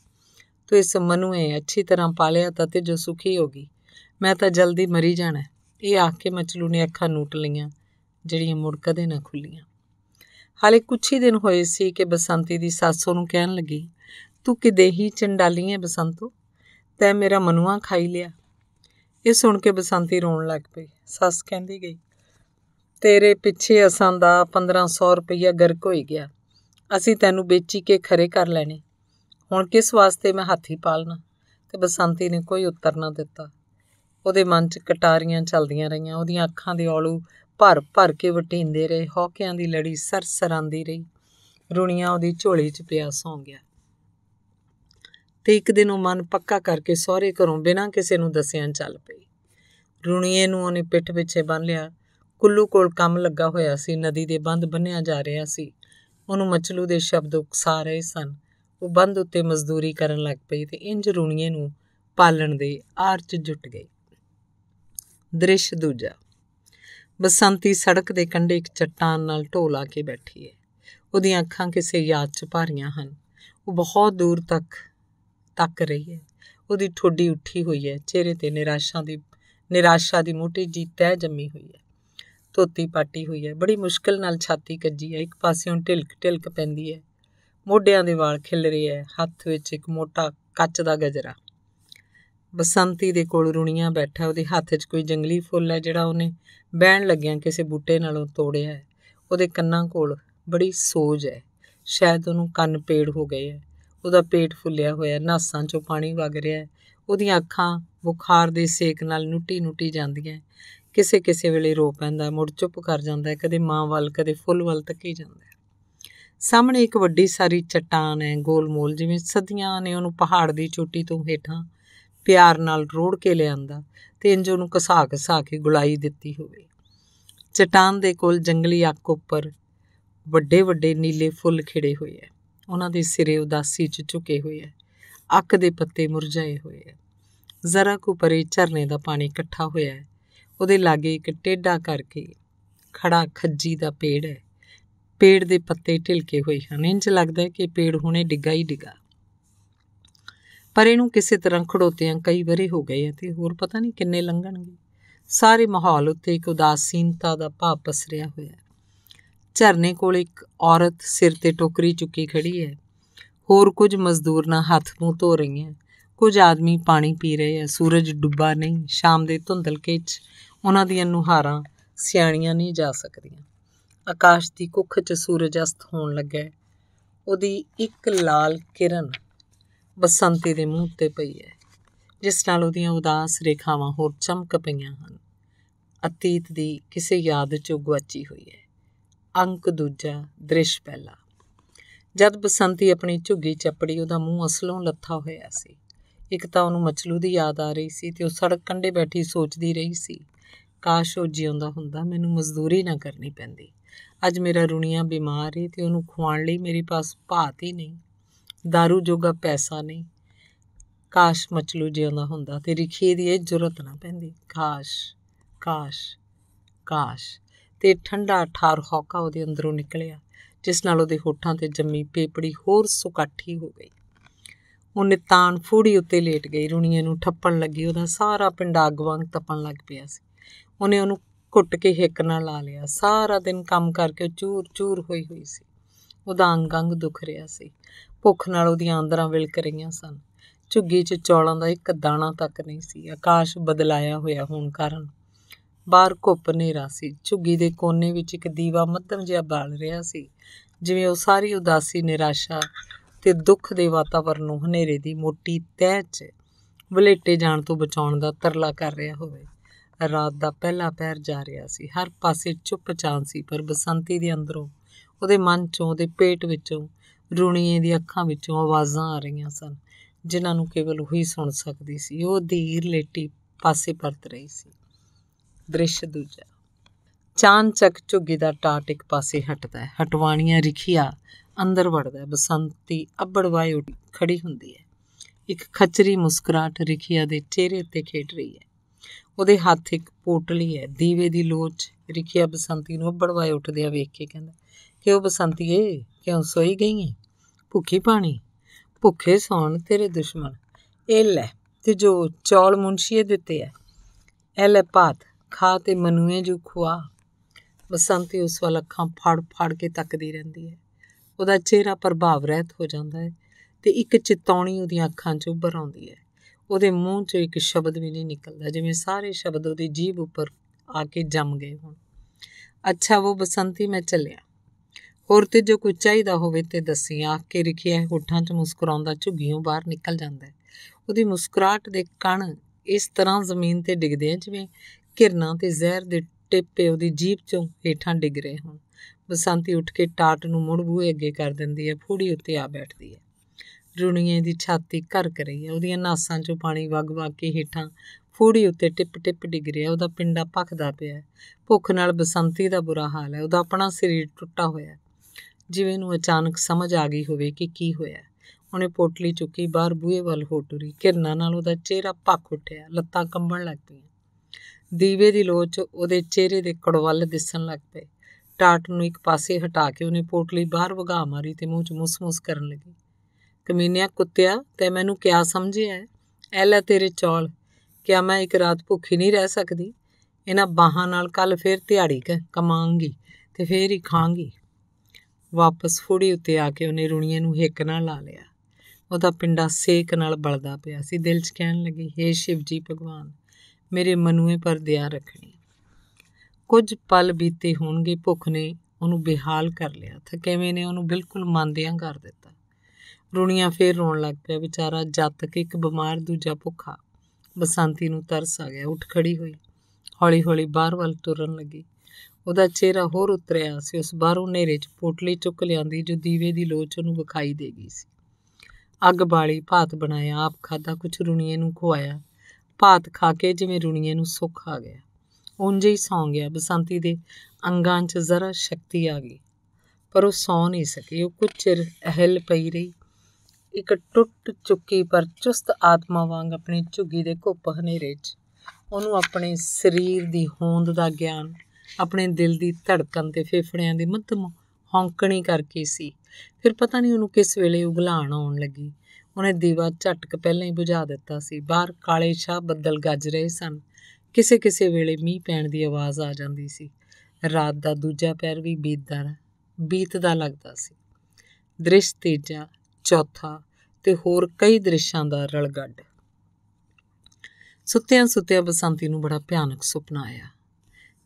ਤੂੰ ਇਸ ਮਨੂ ਅੱਛੀ ਤਰ੍ਹਾਂ ਪਾਲਿਆ ਤਾਂ ਤੇ ਜੋ ਸੁਖੀ ਹੋਗੀ ਮੈਂ ਤਾਂ ਜਲਦੀ ਮਰੀ ਜਾਣਾ ਇਹ ਆਖ ਕੇ ਮਚਲੂ ਨੇ ਅੱਖਾਂ ਨੂਟ ਲਈਆਂ ਜਿਹੜੀਆਂ ਮੁੜ ਕਦੇ ਨਾ ਖੁੱਲੀਆਂ ਹਾਲੇ ਕੁਛ ਹੀ ਦਿਨ ਹੋਏ ਸੀ ਕਿ ਬਸੰਤੀ ਦੀ ਸੱਸ ਨੂੰ ਕਹਿਣ ਲੱਗੀ ਤੂੰ ਕਿਦੇ ਹੀ ਚੰਡਾਲੀ ਹੈ ਬਸੰਤੋ ਤੈ ਮੇਰਾ ਮਨੂਆ ਖਾਈ ਲਿਆ ਇਹ ਸੁਣ ਕੇ ਬਸੰਤੀ ਰੋਣ ਲੱਗ ਪਈ ਸੱਸ ਕਹਿੰਦੀ ਗਈ ਤੇਰੇ ਪਿੱਛੇ ਅਸਾਂ ਦਾ 1500 ਰੁਪਇਆ ਗਰਕ ਹੋਈ ਗਿਆ ਅਸੀਂ ਤੈਨੂੰ ਵੇਚੀ ਕੇ ਖਰੇ ਕਰ ਲੈਣੇ ਹੁਣ ਕਿਸ ਵਾਸਤੇ ਮੈਂ ਹਾਥੀ ਪਾਲਣਾ ਤੇ ਬਸੰਤੀ ਨੇ ਕੋਈ ਉੱਤਰ ਨਾ ਦਿੱਤਾ ਉਹਦੇ ਮਨ 'ਚ ਕਟਾਰੀਆਂ ਚੱਲਦੀਆਂ ਰਹੀਆਂ ਉਹਦੀਆਂ ਅੱਖਾਂ ਦੇ ਔਲੂ ਭਰ ਭਰ ਕੇ ਵਟਿੰਦੇ ਰਹੇ ਹੌਕਿਆਂ ਦੀ ਲੜੀ ਸਰਸਰਾਂਦੀ ਰਹੀ ਰੁਣੀਆਂ ਉਹਦੀ ਝੋਲੀ 'ਚ ਪਿਆ ਸੌਂ ਗਿਆ ਤੇ ਇੱਕ ਦਿਨ ਉਹ ਮਨ ਪੱਕਾ ਕਰਕੇ ਸਹੁਰੇ ਘਰੋਂ ਬਿਨਾਂ ਕਿਸੇ ਨੂੰ ਦੱਸਿਆਂ ਚੱਲ ਪਈ ਰੁਣੀਏ ਨੂੰ ਉਹਨੇ ਪਿੱਠ ਪਿੱਛੇ ਬੰਨ ਲਿਆ ਕੁੱਲੂ ਕੋਲ ਕੰਮ ਲੱਗਾ ਹੋਇਆ ਸੀ ਨਦੀ ਦੇ ਬੰਦ ਬੰਨਿਆ ਜਾ ਰਿਹਾ ਸੀ ਉਹਨੂੰ ਮਛਲੂ ਦੇ ਸ਼ਬਦ ਉਕਸਾ ਰਹੇ ਸਨ ਉਹ ਬੰਦ ਉੱਤੇ ਮਜ਼ਦੂਰੀ ਕਰਨ ਲੱਗ ਪਈ ਤੇ ਇੰਜ ਰੁਣੀਏ ਨੂੰ ਪਾਲਣ ਦੇ ਆਰਚ ਜੁਟ ਗਈ ਦ੍ਰਿਸ਼ ਦੂਜਾ ਬਸੰਤੀ ਸੜਕ ਦੇ ਕੰਢੇ ਇੱਕ ਚਟਾਨ ਨਾਲ ਢੋਲਾ ਕੇ ਬੈਠੀ ਹੈ ਉਹਦੀਆਂ ਅੱਖਾਂ ਕਿਸੇ ਯਾਦ 'ਚ ਭਾਰੀਆਂ ਹਨ ਉਹ ਬਹੁਤ ਦੂਰ ਤੱਕ ਤੱਕ ਰਹੀ ਹੈ ਉਹਦੀ ਠੋਡੀ ਉੱਠੀ ਹੋਈ ਹੈ ਚਿਹਰੇ ਤੇ ਨਿਰਾਸ਼ਾ ਦੀ ਨਿਰਾਸ਼ਾ ਦੀ ਮੋਟੀ ਜੀ ਤੈ ਜੰਮੀ ਹੋਈ ਹੈ ਧੋਤੀ ਪਾਟੀ ਹੋਈ ਹੈ ਬੜੀ ਮੁਸ਼ਕਲ ਨਾਲ ਛਾਤੀ ਕੱਜੀ ਹੈ ਇੱਕ ਪਾਸਿਓਂ ਢਿਲਕ ਢਿਲਕ ਪੈਂਦੀ ਹੈ ਮੋਢਿਆਂ ਦੇ ਵਾਲ ਖਿਲ ਰਹੇ ਹੈ ਹੱਥ ਵਿੱਚ ਇੱਕ ਮੋਟਾ ਕੱਚ ਦਾ ਗਜਰਾ ਬਸੰਤੀ ਦੇ ਕੋਲ ਰੁਣੀਆਂ ਬੈਠਾ ਉਹਦੇ ਹੱਥ 'ਚ ਕੋਈ ਜੰਗਲੀ ਫੁੱਲ ਹੈ ਜਿਹੜਾ ਉਹਨੇ ਬਹਿਣ ਲੱਗਿਆਂ ਕਿਸੇ ਬੂਟੇ ਨਾਲੋਂ ਤੋੜਿਆ ਹੈ ਉਹਦੇ ਕੰਨਾਂ ਕੋਲ ਬੜੀ ਸੋਜ ਹੈ ਸ਼ਾਇਦ ਉਹਨੂੰ ਕੰਨ ਪੇੜ ਹੋ ਗਏ ਹੈ ਉਹਦਾ ਪੇਟ ਫੁੱਲਿਆ ਹੋਇਆ ਨਾਸਾਂ 'ਚੋਂ ਪਾਣੀ ਵਗ ਰਿਹਾ ਹੈ ਉਹਦੀਆਂ ਅੱਖਾਂ ਬੁਖਾਰ ਦੇ ਸੇਕ ਨਾਲ ਨੁੱਟੀ-ਨੁੱਟੀ ਜਾਂਦੀਆਂ ਕਿਸੇ ਕਿਸੇ ਵੇਲੇ ਰੋ ਪੈਂਦਾ ਮੁੜ ਚੁੱਪ ਕਰ ਜਾਂਦਾ ਕਦੇ ਮਾਂ ਵੱਲ ਕਦੇ ਫੁੱਲ ਵੱਲ ਤੱਕੀ ਜਾਂਦਾ ਸਾਹਮਣੇ ਇੱਕ ਵੱਡੀ ਸਾਰੀ ਚਟਾਨ ਹੈ ਗੋਲ-ਮੋਲ ਜਿਵੇਂ ਸਦੀਆਂ ਨੇ ਉਹਨੂੰ ਪਹਾੜ ਦੀ ਚੋਟੀ ਤੋਂ ਹੇਠਾਂ ਪਿਆਰ ਨਾਲ ਰੋੜ ਕੇ ਲਿਆਂਦਾ ਤੇ ਇੰਜ ਉਹਨੂੰ ਕਸਾ ਕਸਾ ਕੇ ਗੁਲਾਈ ਦਿੱਤੀ ਹੋਵੇ ਚਟਾਨ ਦੇ ਕੋਲ ਜੰਗਲੀ ਅੱਕ ਉੱਪਰ ਵੱਡੇ ਵੱਡੇ ਨੀਲੇ ਫੁੱਲ ਖਿੜੇ ਹੋਏ ਐ ਉਹਨਾਂ ਦੇ ਸਿਰੇ ਉਦਾਸੀ ਚ ਝੁਕੇ ਹੋਏ ਐ ਅੱਕ ਦੇ ਪੱਤੇ ਮੁਰਝਾਏ ਹੋਏ ਐ ਜ਼ਰਾ ਕੁ ਪਰੇ ਝਰਨੇ ਦਾ ਪਾਣੀ ਇਕੱਠਾ ਹੋਇਆ ਐ ਉਹਦੇ ਲਾਗੇ ਇੱਕ ਟੇਡਾ ਕਰਕੇ ਖੜਾ ਖੱਜੀ ਦਾ ਪੇੜ ਐ ਪੇੜ ਦੇ ਪੱਤੇ ਢਿਲਕੇ ਹੋਏ ਹਨ ਇੰਜ ਲੱਗਦਾ ਹੈ ਕਿ ਪੇੜ ਹੁਣੇ ਡਿੱਗਾ ਹੀ ਡਿੱਗਾ ਪਰ ਇਹਨੂੰ ਕਿਸੇ ਤਰ੍ਹਾਂ ਖੜੋਤਿਆਂ ਕਈ ਵਾਰੀ ਹੋ ਗਏ ਤੇ ਹੋਰ ਪਤਾ ਨਹੀਂ ਕਿੰਨੇ ਲੰਘਣਗੇ ਸਾਰੇ ਮਾਹੌਲ ਉੱਤੇ ਇੱਕ ਉਦਾਸੀਨਤਾ ਦਾ ਭਾਵ ਪਸਰਿਆ ਹੋਇਆ ਝਰਨੇ ਕੋਲ ਇੱਕ ਔਰਤ ਸਿਰ ਤੇ ਟੋਕਰੀ ਚੁੱਕੀ ਖੜੀ ਹੈ ਹੋਰ ਕੁਝ ਮਜ਼ਦੂਰ ਨਾ ਹੱਥ ਮੂੰਹ ਧੋ ਰਹੀਆਂ ਕੁਝ ਆਦਮੀ ਪਾਣੀ ਪੀ ਰਹੇ ਆ ਸੂਰਜ ਡੁੱਬਾ ਨਹੀਂ ਸ਼ਾਮ ਦੇ ਧੁੰਦਲਕੇ 'ਚ ਉਹਨਾਂ ਦੀਆਂ ਨੁਹਾਰਾਂ ਸਿਆਣੀਆਂ ਨਹੀਂ ਜਾ ਸਕਦੀਆਂ ਆਕਾਸ਼ ਦੀ ਕੁੱਖ 'ਚ ਸੂਰਜ ਅਸਤ ਹੋਣ ਲੱਗਾ ਉਹਦੀ ਇੱਕ ਲਾਲ ਕਿਰਨ ਬਸੰਤੀ ਦੇ ਮੂੰਹ ਤੇ ਪਈ ਹੈ ਜਿਸ ਨਾਲ ਉਹਦੀਆਂ ਉਦਾਸ ਰੇਖਾਵਾਂ ਹੋਰ ਚਮਕ ਪਈਆਂ ਹਨ ਅਤੀਤ ਦੀ ਕਿਸੇ ਯਾਦ ਚੋਂ ਗਵਾਚੀ ਹੋਈ ਹੈ ਅੰਕ ਦੂਜਾ ਦ੍ਰਿਸ਼ ਪਹਿਲਾ ਜਦ ਬਸੰਤੀ ਆਪਣੀ ਝੁੱਗੀ ਚੱਪੜੀ ਉਹਦਾ ਮੂੰਹ ਅਸਲੋਂ ਲੱਥਾ ਹੋਇਆ ਸੀ ਇੱਕ ਤਾਂ ਉਹਨੂੰ ਮਛਲੂ ਦੀ ਯਾਦ ਆ ਰਹੀ ਸੀ ਤੇ ਉਹ ਸੜਕ ਕੰਢੇ ਬੈਠੀ ਸੋਚਦੀ ਰਹੀ ਸੀ ਕਾਸ਼ ਉਹ ਜਿਉਂਦਾ ਹੁੰਦਾ ਮੈਨੂੰ ਮਜ਼ਦੂਰੀ ਨਾ ਕਰਨੀ ਪੈਂਦੀ ਅੱਜ ਮੇਰਾ ਰੁਣੀਆਂ ਬਿਮਾਰ ਹੈ ਤੇ ਉਹਨੂੰ ਖਵਾਉਣ ਲਈ ਮੇਰੇ ਪਾਸ ਭਾਤ ਹੀ ਨਹੀਂ ਦਾਰੂ ਜੋਗਾ ਪੈਸਾ ਨਹੀਂ ਕਾਸ਼ ਮਚਲੂ ਜਿਉਂ ਦਾ ਹੁੰਦਾ ਤੇ ਖੇ ਦੀ ਇਹ ਜ਼ਰੂਰਤ ਨਾ ਪੈਂਦੀ ਕਾਸ਼ ਕਾਸ਼ ਕਾਸ਼ ਤੇ ਠੰਡਾ ਠਾਰ ਹੌਕਾ ਉਹਦੇ ਅੰਦਰੋਂ ਨਿਕਲਿਆ ਜਿਸ ਨਾਲ ਉਹਦੇ ਹੋਠਾਂ ਤੇ ਜੰਮੀ ਪੇਪੜੀ ਹੋਰ ਸੁਕਾਠੀ ਹੋ ਗਈ ਉਹ ਨਿਤਾਨ ਫੂੜੀ ਉੱਤੇ ਲੇਟ ਗਈ ਰੁਣੀਏ ਨੂੰ ਠੱਪਣ ਲੱਗੀ ਉਹਦਾ ਸਾਰਾ ਪਿੰਡ ਅੱਗ ਵਾਂਗ ਤਪਣ ਲੱਗ ਪਿਆ ਸੀ ਉਹਨੇ ਉਹਨੂੰ ਘੁੱਟ ਕੇ ਹਿੱਕ ਨਾਲ ਲਾ ਲਿਆ ਸਾਰਾ ਦਿਨ ਕੰਮ ਕਰਕੇ ਚੂਰ ਚੂਰ ਹੋਈ ਹੋਈ ਸੀ ਉਹਦਾ ਅੰਗ ਅੰਗ ਦੁਖ ਰਿਹਾ ਸੀ ਭੁੱਖ ਨਾਲ ਉਹਦੀਆਂ ਆਂਦਰਾਂ ਵਿਲਕ ਰਹੀਆਂ ਸਨ ਝੁੱਗੀ 'ਚ ਚੌਲਾਂ ਦਾ ਇੱਕ ਦਾਣਾ ਤੱਕ ਨਹੀਂ ਸੀ ਆਕਾਸ਼ ਬਦਲਾਇਆ ਹੋਇਆ ਹੋਣ ਕਾਰਨ ਬਾਹਰ ਘੁੱਪ ਹਨੇਰਾ ਸੀ ਝੁੱਗੀ ਦੇ ਕੋਨੇ ਵਿੱਚ ਇੱਕ ਦੀਵਾ ਮੱਧਮ ਜਿਹਾ ਬਾਲ ਰਿਹਾ ਸੀ ਜਿਵੇਂ ਉਹ ਸਾਰੀ ਉਦਾਸੀ ਨਿਰਾਸ਼ਾ ਤੇ ਦੁੱਖ ਦੇ ਵਾਤਾਵਰਨ ਨੂੰ ਹਨੇਰੇ ਦੀ ਮੋਟੀ ਤਹਿ 'ਚ ਬੁਲੇਟੇ ਜਾਣ ਤੋਂ ਬਚਾਉਣ ਦਾ ਤਰਲਾ ਕਰ ਰਿਹਾ ਹੋਵੇ ਰਾਤ ਦਾ ਪਹਿਲਾ ਪਹਿਰ ਜਾ ਰਿਹਾ ਸੀ ਹਰ ਪਾਸੇ ਚੁੱਪ ਚਾਂ ਸੀ ਪਰ ਬਸੰਤੀ ਦੇ ਅੰਦਰੋਂ ਉਹਦੇ ਮਨ 'ਚੋਂ ਉਹਦੇ ਪੇਟ ਵਿੱਚੋਂ ਰੁਣੀਏ ਦੀ ਅੱਖਾਂ ਵਿੱਚੋਂ ਆਵਾਜ਼ਾਂ ਆ ਰਹੀਆਂ ਸਨ ਜਿਨ੍ਹਾਂ ਨੂੰ ਕੇਵਲ ਉਹੀ ਸੁਣ ਸਕਦੀ ਸੀ ਉਹ ਧੀਰ ਲੇਟੀ ਪਾਸੇ ਪਰਤ ਰਹੀ ਸੀ ਦ੍ਰਿਸ਼ ਦੂਜਾ ਚਾਂਦ ਚੱਕ ਝੁੱਗੀ ਦਾ ਟਾਟ ਇੱਕ ਪਾਸੇ ਹਟਦਾ ਹੈ ਹਟਵਾਣੀਆਂ ਰਿਖਿਆ ਅੰਦਰ ਵੜਦਾ ਹੈ ਬਸੰਤੀ ਅੱਬੜਵਾਏ ਖੜੀ ਹੁੰਦੀ ਹੈ ਇੱਕ ਖਚਰੀ ਮੁਸਕਰਾਟ ਰਿਖਿਆ ਦੇ ਚਿਹਰੇ ਉੱਤੇ ਖੇਡ ਰਹੀ ਹੈ ਉਹਦੇ ਹੱਥ ਇੱਕ ਪੋਟਲੀ ਹੈ ਦੀਵੇ ਦੀ ਲੋਚ ਰਿਖਿਆ ਬਸੰਤੀ ਨੂੰ ਅੱਬੜਵਾਏ ਉੱਠਦਿਆਂ ਵੇਖ ਕੇ ਕਹਿੰਦਾ ਕਿ ਉਹ ਬਸੰਤੀਏ ਕਿਉਂ ਸੋਈ ਗਈ ਭੁੱਖੀ ਪਾਣੀ ਭੁੱਖੇ ਸੌਣ ਤੇਰੇ ਦੁਸ਼ਮਣ ਇਹ ਲੈ ਤੇ ਜੋ ਚੌਲ ਮੁੰਸ਼ੀਏ ਦਿੱਤੇ ਐ ਇਹ ਲੈ ਪਾਤ ਖਾ ਤੇ ਮਨੂਏ ਜੂ ਖੁਆ ਬਸੰਤੀ ਉਸ ਵੱਲ ਅੱਖਾਂ ਫੜ ਫੜ ਕੇ ਤੱਕਦੀ ਰਹਿੰਦੀ ਹੈ ਉਹਦਾ ਚਿਹਰਾ ਪ੍ਰਭਾਵ ਰਹਿਤ ਹੋ ਜਾਂਦਾ ਹੈ ਤੇ ਇੱਕ ਚਿਤਾਉਣੀ ਉਹਦੀਆਂ ਅੱਖਾਂ 'ਚ ਉੱਭਰ ਆਉਂਦੀ ਹੈ ਉਹਦੇ ਮੂੰਹ 'ਚ ਇੱਕ ਸ਼ਬਦ ਵੀ ਨਹੀਂ ਨਿਕਲਦਾ ਜਿਵੇਂ ਸਾਰੇ ਸ਼ਬਦ ਉਹਦੀ ਜੀਭ ਉੱਪਰ ਆ ਕੇ ਜੰਮ ਗਏ ਹੋਣ ਅੱਛਾ ਉਹ ਬਸੰਤੀ ਮੈਂ ਚੱਲਿਆ ਹੋਰ ਤੇ ਜੋ ਕੁਝ ਚਾਹੀਦਾ ਹੋਵੇ ਤੇ ਦੱਸੀ ਆਖ ਕੇ ਰਖਿਆ ਹੋਠਾਂ 'ਚ ਮੁਸਕਰਾਉਂਦਾ ਝੁੱਗੀਆਂ ਬਾਹਰ ਨਿਕਲ ਜਾਂਦਾ ਉਹਦੀ ਮੁਸਕਰਾਟ ਦੇ ਕਣ ਇਸ ਤਰ੍ਹਾਂ ਜ਼ਮੀਨ ਤੇ ਡਿੱਗਦੇ ਆ ਜਿਵੇਂ ਕਿਰਨਾਂ ਤੇ ਜ਼ਹਿਰ ਦੇ ਟਿੱਪੇ ਉਹਦੀ ਜੀਭ 'ਚੋਂ ਹੇਠਾਂ ਡਿੱਗ ਰਹੇ ਹੋਣ ਬਸੰਤੀ ਉੱਠ ਕੇ ਟਾਟ ਨੂੰ ਮੁੜ ਬੂਹੇ ਅੱਗੇ ਕਰ ਦਿੰਦੀ ਹੈ ਫੂੜੀ ਉੱਤੇ ਆ ਬੈਠਦੀ ਹੈ ਰੁਣੀਆਂ ਦੀ ਛਾਤੀ ਕਰ ਰਹੀ ਹੈ ਉਹਦੀਆਂ ਨਾਸਾਂ 'ਚੋਂ ਪਾਣੀ ਵਗ-ਵਗ ਕੇ ਹੇਠਾਂ ਫੂੜੀ ਉੱਤੇ ਟਿਪ-ਟਿਪ ਡਿੱਗ ਰਿਹਾ ਉਹਦਾ ਪਿੰਡਾ ਭਖਦਾ ਪਿਆ ਭੁੱਖ ਨਾਲ ਬਸੰਤੀ ਦਾ ਬੁਰਾ ਹਾਲ ਹੈ ਉਹਦਾ ਆਪਣਾ ਸਰੀਰ ਟੁੱਟਾ ਹੋਇਆ ਹੈ ਜਿਵੇਂ ਨੂੰ ਅਚਾਨਕ ਸਮਝ ਆ ਗਈ ਹੋਵੇ ਕਿ ਕੀ ਹੋਇਆ ਉਹਨੇ ਪੋਟਲੀ ਚੁੱਕੀ ਬਾਹਰ ਬੂਹੇ ਵੱਲ ਹੋ ਟੁਰੀ ਕਿਰਨਾਂ ਨਾਲ ਉਹਦਾ ਚਿਹਰਾ ਭੱਖ ਉੱਠਿਆ ਲੱਤਾਂ ਕੰਬਣ ਲੱਗ ਪਈਆਂ ਦੀਵੇ ਦੀ ਲੋਅ 'ਚ ਉਹਦੇ ਚਿਹਰੇ ਦੇ ਕੜਵੱਲ ਦਿਸਣ ਲੱਗ ਪਏ ਟਾਟ ਨੂੰ ਇੱਕ ਪਾਸੇ ਹਟਾ ਕੇ ਉਹਨੇ ਪੋਟਲੀ ਬਾਹਰ ਵਗਾ ਮਾਰੀ ਤੇ ਮੂੰਹ 'ਚ ਮੁਸਮੁਸ ਕਰਨ ਲੱਗੀ ਕਮੀਨਿਆ ਕੁੱਤਿਆ ਤੇ ਮੈਨੂੰ ਕਿਆ ਸਮਝਿਆ ਐ ਲੈ ਤੇਰੇ ਚੌਲ ਕਿਆ ਮੈਂ ਇੱਕ ਰਾਤ ਭੁੱਖੀ ਨਹੀਂ ਰਹਿ ਸਕਦੀ ਇਹਨਾਂ ਬਾਹਾਂ ਨਾਲ ਕੱਲ ਫੇਰ ਦਿਹਾੜੀ ਕਮਾਂਗੀ ਤੇ ਫੇਰ ਹੀ ਖਾਂਗੀ ਵਾਪਸ ਫੋੜੀ ਉੱਤੇ ਆ ਕੇ ਉਹਨੇ ਰੁਣੀਏ ਨੂੰ ਹਿੱਕ ਨਾਲ ਲਾ ਲਿਆ ਉਹਦਾ ਪਿੰਡਾ ਸੇਕ ਨਾਲ ਬਲਦਾ ਪਿਆ ਸੀ ਦਿਲ 'ਚ ਕਹਿਣ ਲੱਗੀ हे ਸ਼ਿਵ ਜੀ ਭਗਵਾਨ ਮੇਰੇ ਮਨੂਏ ਪਰ ਦਇਆ ਰੱਖਣੀ ਕੁਝ ਪਲ ਬੀਤੇ ਹੋਣਗੇ ਭੁੱਖ ਨੇ ਉਹਨੂੰ ਬਿਹਾਲ ਕਰ ਲਿਆ ਥਕੇਵੇਂ ਨੇ ਉਹਨੂੰ ਬਿਲਕੁਲ ਮੰਦਿਆਂ ਕਰ ਦਿੱਤਾ ਰੁਣੀਆਂ ਫੇਰ ਰੋਣ ਲੱਗ ਪਿਆ ਵਿਚਾਰਾ ਜੱਤ ਕੇ ਇੱਕ ਬਿਮਾਰ ਦੂਜਾ ਭੁੱਖਾ ਬਸੰਤੀ ਨੂੰ ਤਰਸ ਆ ਗਿਆ ਉੱਠ ਖੜੀ ਹੋਈ ਹੌਲੀ-ਹੌਲੀ ਬਾਹਰ ਵੱਲ ਤੁਰਨ ਲੱਗੀ ਉਹਦਾ ਚਿਹਰਾ ਹੋਰ ਉਤਰਿਆ ਸੀ ਉਸ ਬਾਹਰੋਂ ਹਨੇਰੇ 'ਚ ਪੋਟਲੀ ਚੁੱਕ ਲਿਆਂਦੀ ਜੋ ਦੀਵੇ ਦੀ ਲੋਚ ਉਹਨੂੰ ਵਿਖਾਈ ਦੇ ਗਈ ਸੀ ਅੱਗ ਬਾਲੀ ਭਾਤ ਬਣਾਇਆ ਆਪ ਖਾਦਾ ਕੁਛ ਰੁਣੀਏ ਨੂੰ ਖਵਾਇਆ ਭਾਤ ਖਾ ਕੇ ਜਿਵੇਂ ਰੁਣੀਏ ਨੂੰ ਸੁੱਖ ਆ ਗਿਆ ਉਂਝ ਹੀ ਸੌਂ ਗਿਆ ਬਸੰਤੀ ਦੇ ਅੰਗਾਂ 'ਚ ਜ਼ਰਾ ਸ਼ਕਤੀ ਆ ਗਈ ਪਰ ਉਹ ਸੌਂ ਨਹੀਂ ਸਕੀ ਉਹ ਕੁਝ ਚਿਰ ਅਹਿਲ ਪਈ ਰਹੀ ਇੱਕ ਟੁੱਟ ਚੁੱਕੀ ਪਰ ਚੁਸਤ ਆਤਮਾ ਵਾਂਗ ਆਪਣੀ ਝੁੱਗੀ ਦੇ ਘੁੱਪ ਹਨੇਰੇ 'ਚ ਉਹਨੂੰ ਆਪਣੇ ਸਰੀਰ ਦੀ ਹੋਂਦ ਦਾ ਗਿਆਨ ਆਪਣੇ ਦਿਲ ਦੀ ਧੜਕਣ ਤੇ ਫੇਫੜਿਆਂ ਦੇ ਮੱਧਮ ਹੌਂਕਣੀ ਕਰਕੇ ਸੀ ਫਿਰ ਪਤਾ ਨਹੀਂ ਉਹਨੂੰ ਕਿਸ ਵੇਲੇ ਉਗਲਾਣ ਆਉਣ ਲੱਗੀ ਉਹਨੇ ਦੀਵਾ ਝਟਕ ਪਹਿਲਾਂ ਹੀ ਬੁਝਾ ਦਿੱਤਾ ਸੀ ਬਾਹਰ ਕਾਲੇ ਛਾ ਬੱਦਲ ਗੱਜ ਰਹੇ ਸਨ ਕਿਸੇ ਕਿਸੇ ਵੇਲੇ ਮੀਂਹ ਪੈਣ ਦੀ ਆਵਾਜ਼ ਆ ਜਾਂਦੀ ਸੀ ਰਾਤ ਦਾ ਦੂਜਾ ਪੈਰ ਵੀ ਬੀਤਦਾ ਬੀਤਦਾ ਲੱਗਦਾ ਸੀ ਦ੍ਰਿਸ਼ ਤੀਜਾ ਚੌਥਾ ਤੇ ਹੋਰ ਕਈ ਦ੍ਰਿਸ਼ਾਂ ਦਾ ਰਲਗੱਡ ਸੁੱਤਿਆਂ ਸੁੱਤਿਆਂ ਬਸੰਤੀ ਨੂੰ ਬੜਾ ਭਿਆਨਕ ਸੁਪਨਾ ਆਇਆ